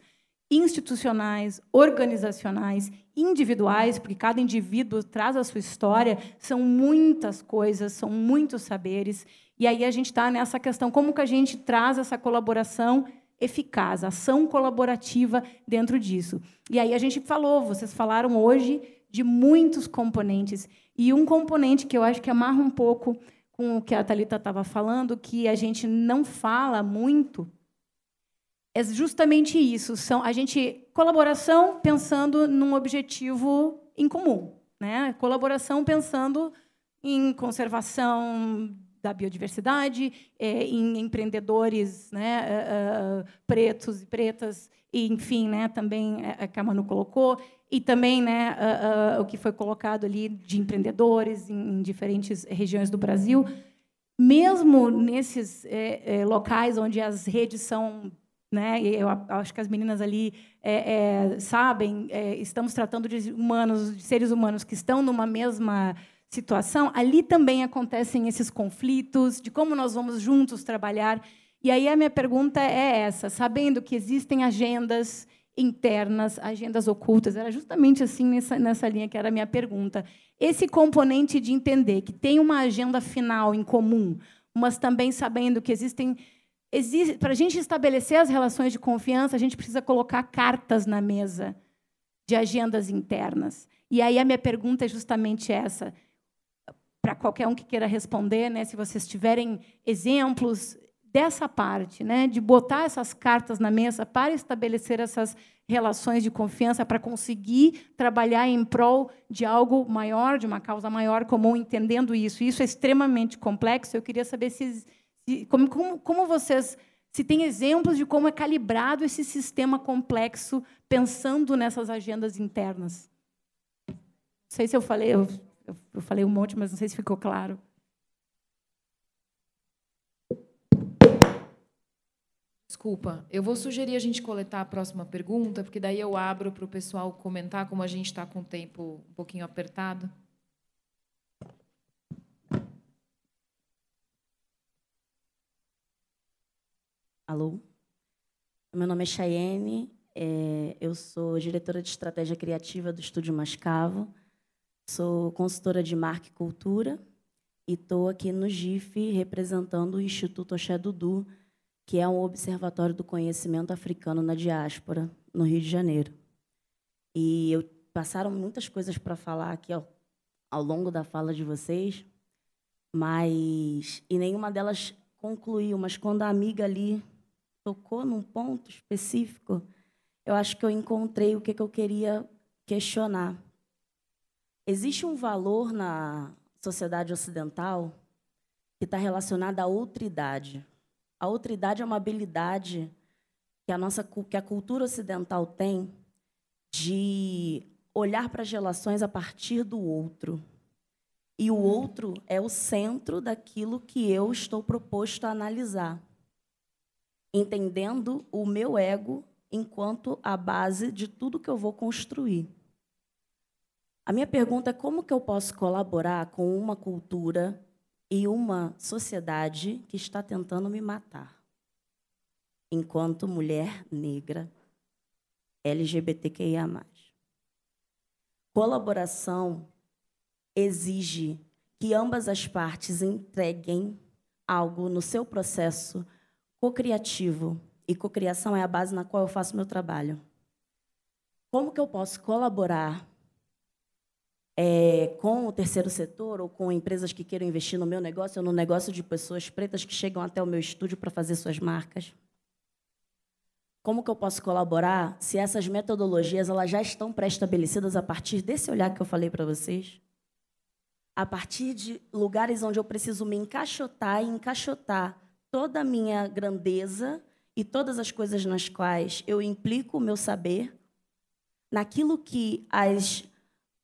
institucionais, organizacionais, individuais, porque cada indivíduo traz a sua história, são muitas coisas, são muitos saberes. E aí a gente está nessa questão: como que a gente traz essa colaboração eficaz, ação colaborativa dentro disso? E aí a gente falou, vocês falaram hoje de muitos componentes. E um componente que eu acho que amarra um pouco com o que a Thalita estava falando, que a gente não fala muito, é justamente isso. São a gente colaboração pensando num objetivo em comum, né? Colaboração pensando em conservação da biodiversidade, é, em empreendedores, né, é, é, pretos e pretas, e enfim, né, também a Camano colocou, e também né, uh, uh, o que foi colocado ali de empreendedores em, em diferentes regiões do Brasil, mesmo nesses é, é, locais onde as redes são, né, eu acho que as meninas ali é, é sabem, é, estamos tratando de humanos, de seres humanos que estão numa mesma situação, ali também acontecem esses conflitos de como nós vamos juntos trabalhar. E aí a minha pergunta é essa, sabendo que existem agendas internas, agendas ocultas. Era justamente assim nessa, nessa linha que era a minha pergunta. Esse componente de entender que tem uma agenda final em comum, mas também sabendo que existem. Existe, para a gente estabelecer as relações de confiança, a gente precisa colocar cartas na mesa de agendas internas. E aí a minha pergunta é justamente essa para qualquer um que queira responder, né? Se vocês tiverem exemplos, dessa parte, né, de botar essas cartas na mesa para estabelecer essas relações de confiança, para conseguir trabalhar em prol de algo maior, de uma causa maior comum, entendendo isso. Isso é extremamente complexo. Eu queria saber se, se como, como, como vocês se tem exemplos de como é calibrado esse sistema complexo pensando nessas agendas internas. Não sei se eu falei, eu, eu falei um monte, mas não sei se ficou claro. Desculpa. Eu vou sugerir a gente coletar a próxima pergunta, porque daí eu abro para o pessoal comentar, como a gente está com o tempo um pouquinho apertado. Alô? Meu nome é Chayenne, é, eu sou diretora de estratégia criativa do Estúdio Mascavo, sou consultora de marca e cultura e estou aqui no GIF representando o Instituto Oxé Dudu, que é um observatório do conhecimento africano na diáspora, no Rio de Janeiro. E eu, passaram muitas coisas para falar aqui ao, ao longo da fala de vocês, mas e nenhuma delas concluiu, mas quando a amiga ali tocou num ponto específico, eu acho que eu encontrei o que, que eu queria questionar. Existe um valor na sociedade ocidental que está relacionado à idade. A autoridade é uma habilidade que a nossa que a cultura ocidental tem de olhar para as relações a partir do outro. E o outro é o centro daquilo que eu estou proposto a analisar, entendendo o meu ego enquanto a base de tudo que eu vou construir. A minha pergunta é como que eu posso colaborar com uma cultura e uma sociedade que está tentando me matar. Enquanto mulher negra LGBTQIA. Colaboração exige que ambas as partes entreguem algo no seu processo co-criativo E cocriação é a base na qual eu faço meu trabalho. Como que eu posso colaborar é, com o terceiro setor ou com empresas que queiram investir no meu negócio ou no negócio de pessoas pretas que chegam até o meu estúdio para fazer suas marcas? Como que eu posso colaborar se essas metodologias elas já estão pré-estabelecidas a partir desse olhar que eu falei para vocês? A partir de lugares onde eu preciso me encaixotar e encaixotar toda a minha grandeza e todas as coisas nas quais eu implico o meu saber naquilo que as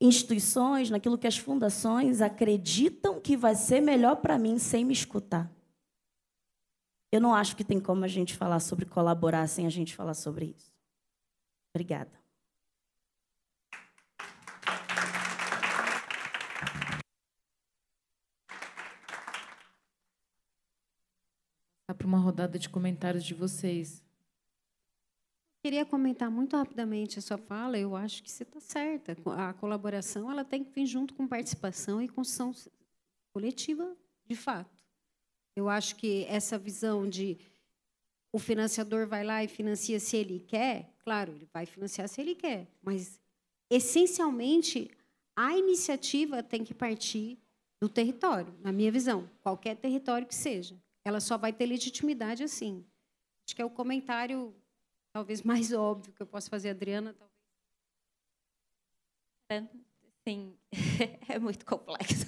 instituições, naquilo que as fundações acreditam que vai ser melhor para mim sem me escutar. Eu não acho que tem como a gente falar sobre colaborar sem a gente falar sobre isso. Obrigada. Para uma rodada de comentários de vocês. Queria comentar muito rapidamente a sua fala. Eu acho que você está certa. A colaboração ela tem que vir junto com participação e construção coletiva, de fato. Eu acho que essa visão de o financiador vai lá e financia se ele quer, claro, ele vai financiar se ele quer, mas essencialmente a iniciativa tem que partir do território, na minha visão, qualquer território que seja. Ela só vai ter legitimidade assim. Acho que é o comentário talvez mais óbvio que eu posso fazer, Adriana, talvez. Sim, é muito complexo.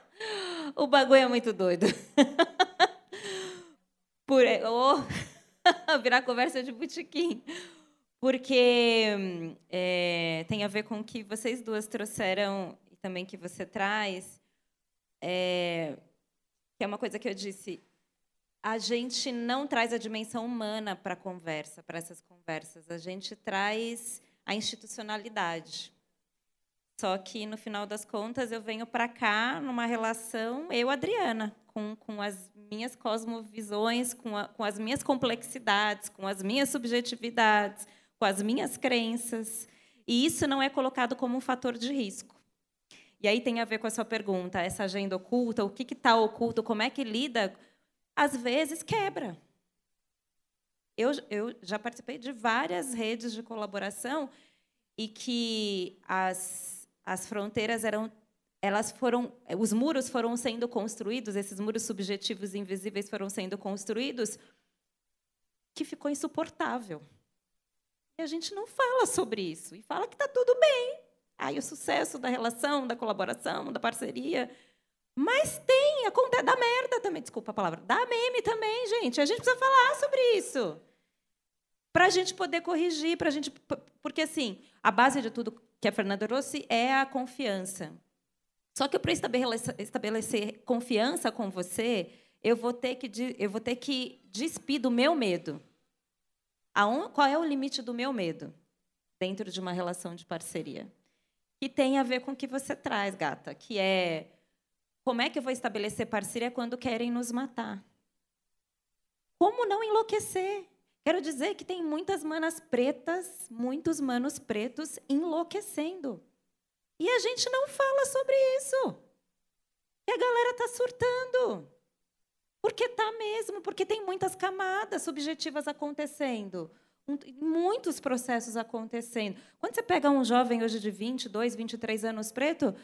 o bagulho é muito doido. Por oh, virar conversa de botequim. Porque é, tem a ver com o que vocês duas trouxeram e também que você traz, é, que é uma coisa que eu disse a gente não traz a dimensão humana para a conversa, para essas conversas. A gente traz a institucionalidade. Só que, no final das contas, eu venho para cá numa relação, eu, Adriana, com, com as minhas cosmovisões, com, a, com as minhas complexidades, com as minhas subjetividades, com as minhas crenças. E isso não é colocado como um fator de risco. E aí tem a ver com a sua pergunta, essa agenda oculta, o que está oculto, como é que lida às vezes quebra. Eu, eu já participei de várias redes de colaboração e que as, as fronteiras eram elas foram os muros foram sendo construídos esses muros subjetivos invisíveis foram sendo construídos que ficou insuportável e a gente não fala sobre isso e fala que está tudo bem aí o sucesso da relação da colaboração da parceria mas tem acontece. Dá merda também, desculpa a palavra. Dá meme também, gente. A gente precisa falar sobre isso. Para a gente poder corrigir, para a gente. Porque, assim, a base de tudo que a Fernanda trouxe é a confiança. Só que para estabelecer confiança com você, eu vou ter que, eu vou ter que despir do meu medo. Qual é o limite do meu medo dentro de uma relação de parceria? Que tem a ver com o que você traz, gata, que é como é que eu vou estabelecer parceria quando querem nos matar? Como não enlouquecer? Quero dizer que tem muitas manas pretas, muitos manos pretos enlouquecendo. E a gente não fala sobre isso. E a galera tá surtando. Porque tá mesmo, porque tem muitas camadas subjetivas acontecendo. Muitos processos acontecendo. Quando você pega um jovem hoje de 22, 23 anos preto,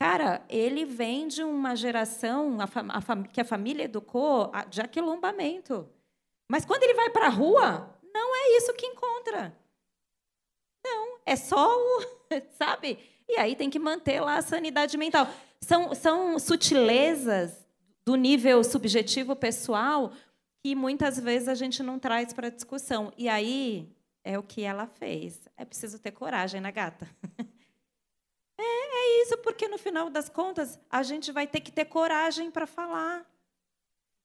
Cara, ele vem de uma geração a a que a família educou ah, de aquilombamento. Mas quando ele vai para a rua, não é isso que encontra. Não, é só o. Sabe? E aí tem que manter lá a sanidade mental. São, são sutilezas do nível subjetivo pessoal que muitas vezes a gente não traz para discussão. E aí é o que ela fez. É preciso ter coragem, né, gata? É, é isso, porque no final das contas, a gente vai ter que ter coragem para falar.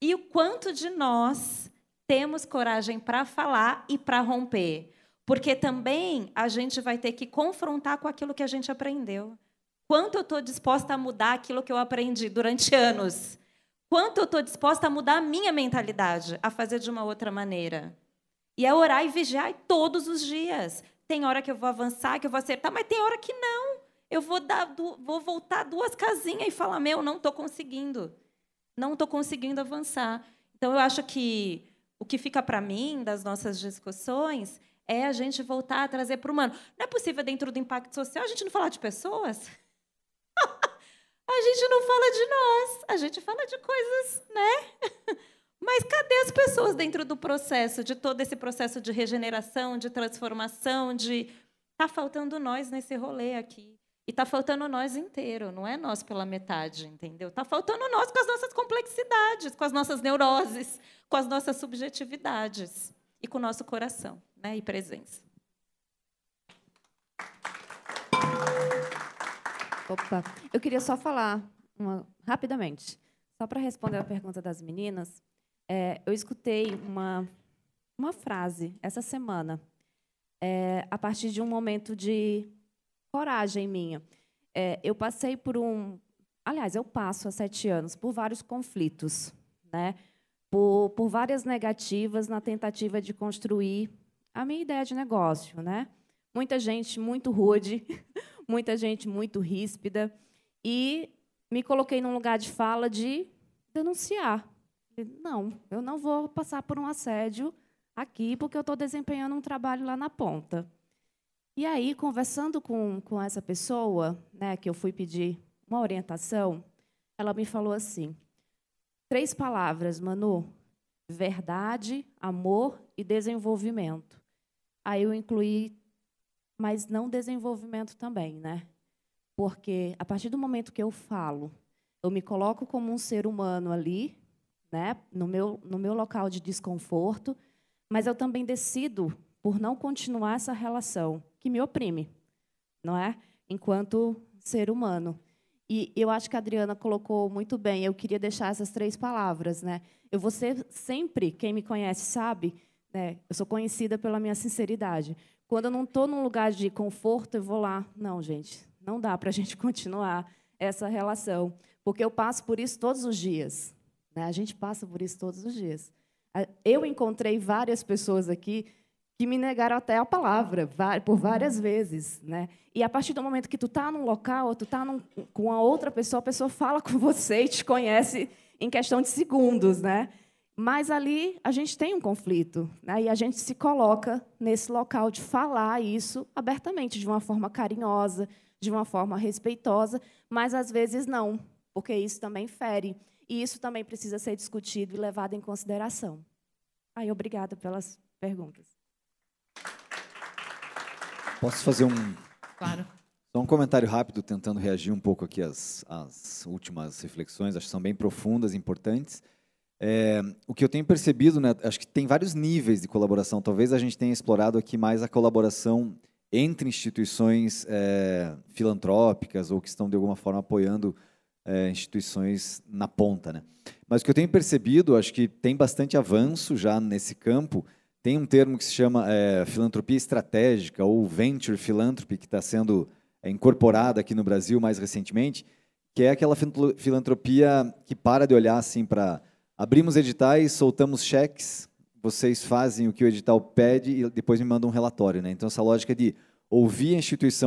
E o quanto de nós temos coragem para falar e para romper? Porque também a gente vai ter que confrontar com aquilo que a gente aprendeu. Quanto eu estou disposta a mudar aquilo que eu aprendi durante anos? Quanto eu estou disposta a mudar a minha mentalidade, a fazer de uma outra maneira? E é orar e vigiar todos os dias. Tem hora que eu vou avançar, que eu vou acertar, mas tem hora que não eu vou, dar, vou voltar duas casinhas e falar: meu, não estou conseguindo, não estou conseguindo avançar. Então, eu acho que o que fica para mim das nossas discussões é a gente voltar a trazer para o humano. Não é possível, dentro do impacto social, a gente não falar de pessoas? a gente não fala de nós, a gente fala de coisas, né? Mas cadê as pessoas dentro do processo, de todo esse processo de regeneração, de transformação, de tá faltando nós nesse rolê aqui? E está faltando nós inteiro, não é nós pela metade, entendeu? Está faltando nós com as nossas complexidades, com as nossas neuroses, com as nossas subjetividades e com o nosso coração né, e presença. Opa, eu queria só falar uma, rapidamente, só para responder a pergunta das meninas. É, eu escutei uma, uma frase essa semana, é, a partir de um momento de coragem minha. É, eu passei por um. Aliás, eu passo há sete anos por vários conflitos, né? por, por várias negativas na tentativa de construir a minha ideia de negócio. Né? Muita gente muito rude, muita gente muito ríspida. E me coloquei num lugar de fala de denunciar. Não, eu não vou passar por um assédio aqui, porque eu estou desempenhando um trabalho lá na ponta. E aí, conversando com, com essa pessoa, né, que eu fui pedir uma orientação, ela me falou assim: três palavras, Manu: verdade, amor e desenvolvimento. Aí eu incluí, mas não desenvolvimento também, né? Porque a partir do momento que eu falo, eu me coloco como um ser humano ali, né, no meu, no meu local de desconforto, mas eu também decido por não continuar essa relação que me oprime, não é? Enquanto ser humano. E eu acho que a Adriana colocou muito bem. Eu queria deixar essas três palavras, né? Eu vou ser sempre, quem me conhece sabe, né? Eu sou conhecida pela minha sinceridade. Quando eu não estou num lugar de conforto, eu vou lá. Não, gente, não dá para a gente continuar essa relação, porque eu passo por isso todos os dias. Né? A gente passa por isso todos os dias. Eu encontrei várias pessoas aqui que me negaram até a palavra por várias vezes, né? E a partir do momento que tu tá num local, ou tu tá num, com a outra pessoa, a pessoa fala com você e te conhece em questão de segundos, né? Mas ali a gente tem um conflito, né? E a gente se coloca nesse local de falar isso abertamente, de uma forma carinhosa, de uma forma respeitosa, mas às vezes não, porque isso também fere e isso também precisa ser discutido e levado em consideração. Aí, obrigada pelas perguntas. Posso fazer um. Claro. Só um comentário rápido, tentando reagir um pouco aqui às, às últimas reflexões, acho que são bem profundas, importantes. É, o que eu tenho percebido, né, acho que tem vários níveis de colaboração. Talvez a gente tenha explorado aqui mais a colaboração entre instituições é, filantrópicas ou que estão, de alguma forma, apoiando é, instituições na ponta. Né? Mas o que eu tenho percebido, acho que tem bastante avanço já nesse campo, tem um termo que se chama é, filantropia estratégica ou venture philanthropy, que está sendo é, incorporada aqui no Brasil mais recentemente, que é aquela filantropia que para de olhar assim para abrimos editais, soltamos cheques, vocês fazem o que o edital pede e depois me mandam um relatório. Né? Então, essa lógica de ouvir a instituição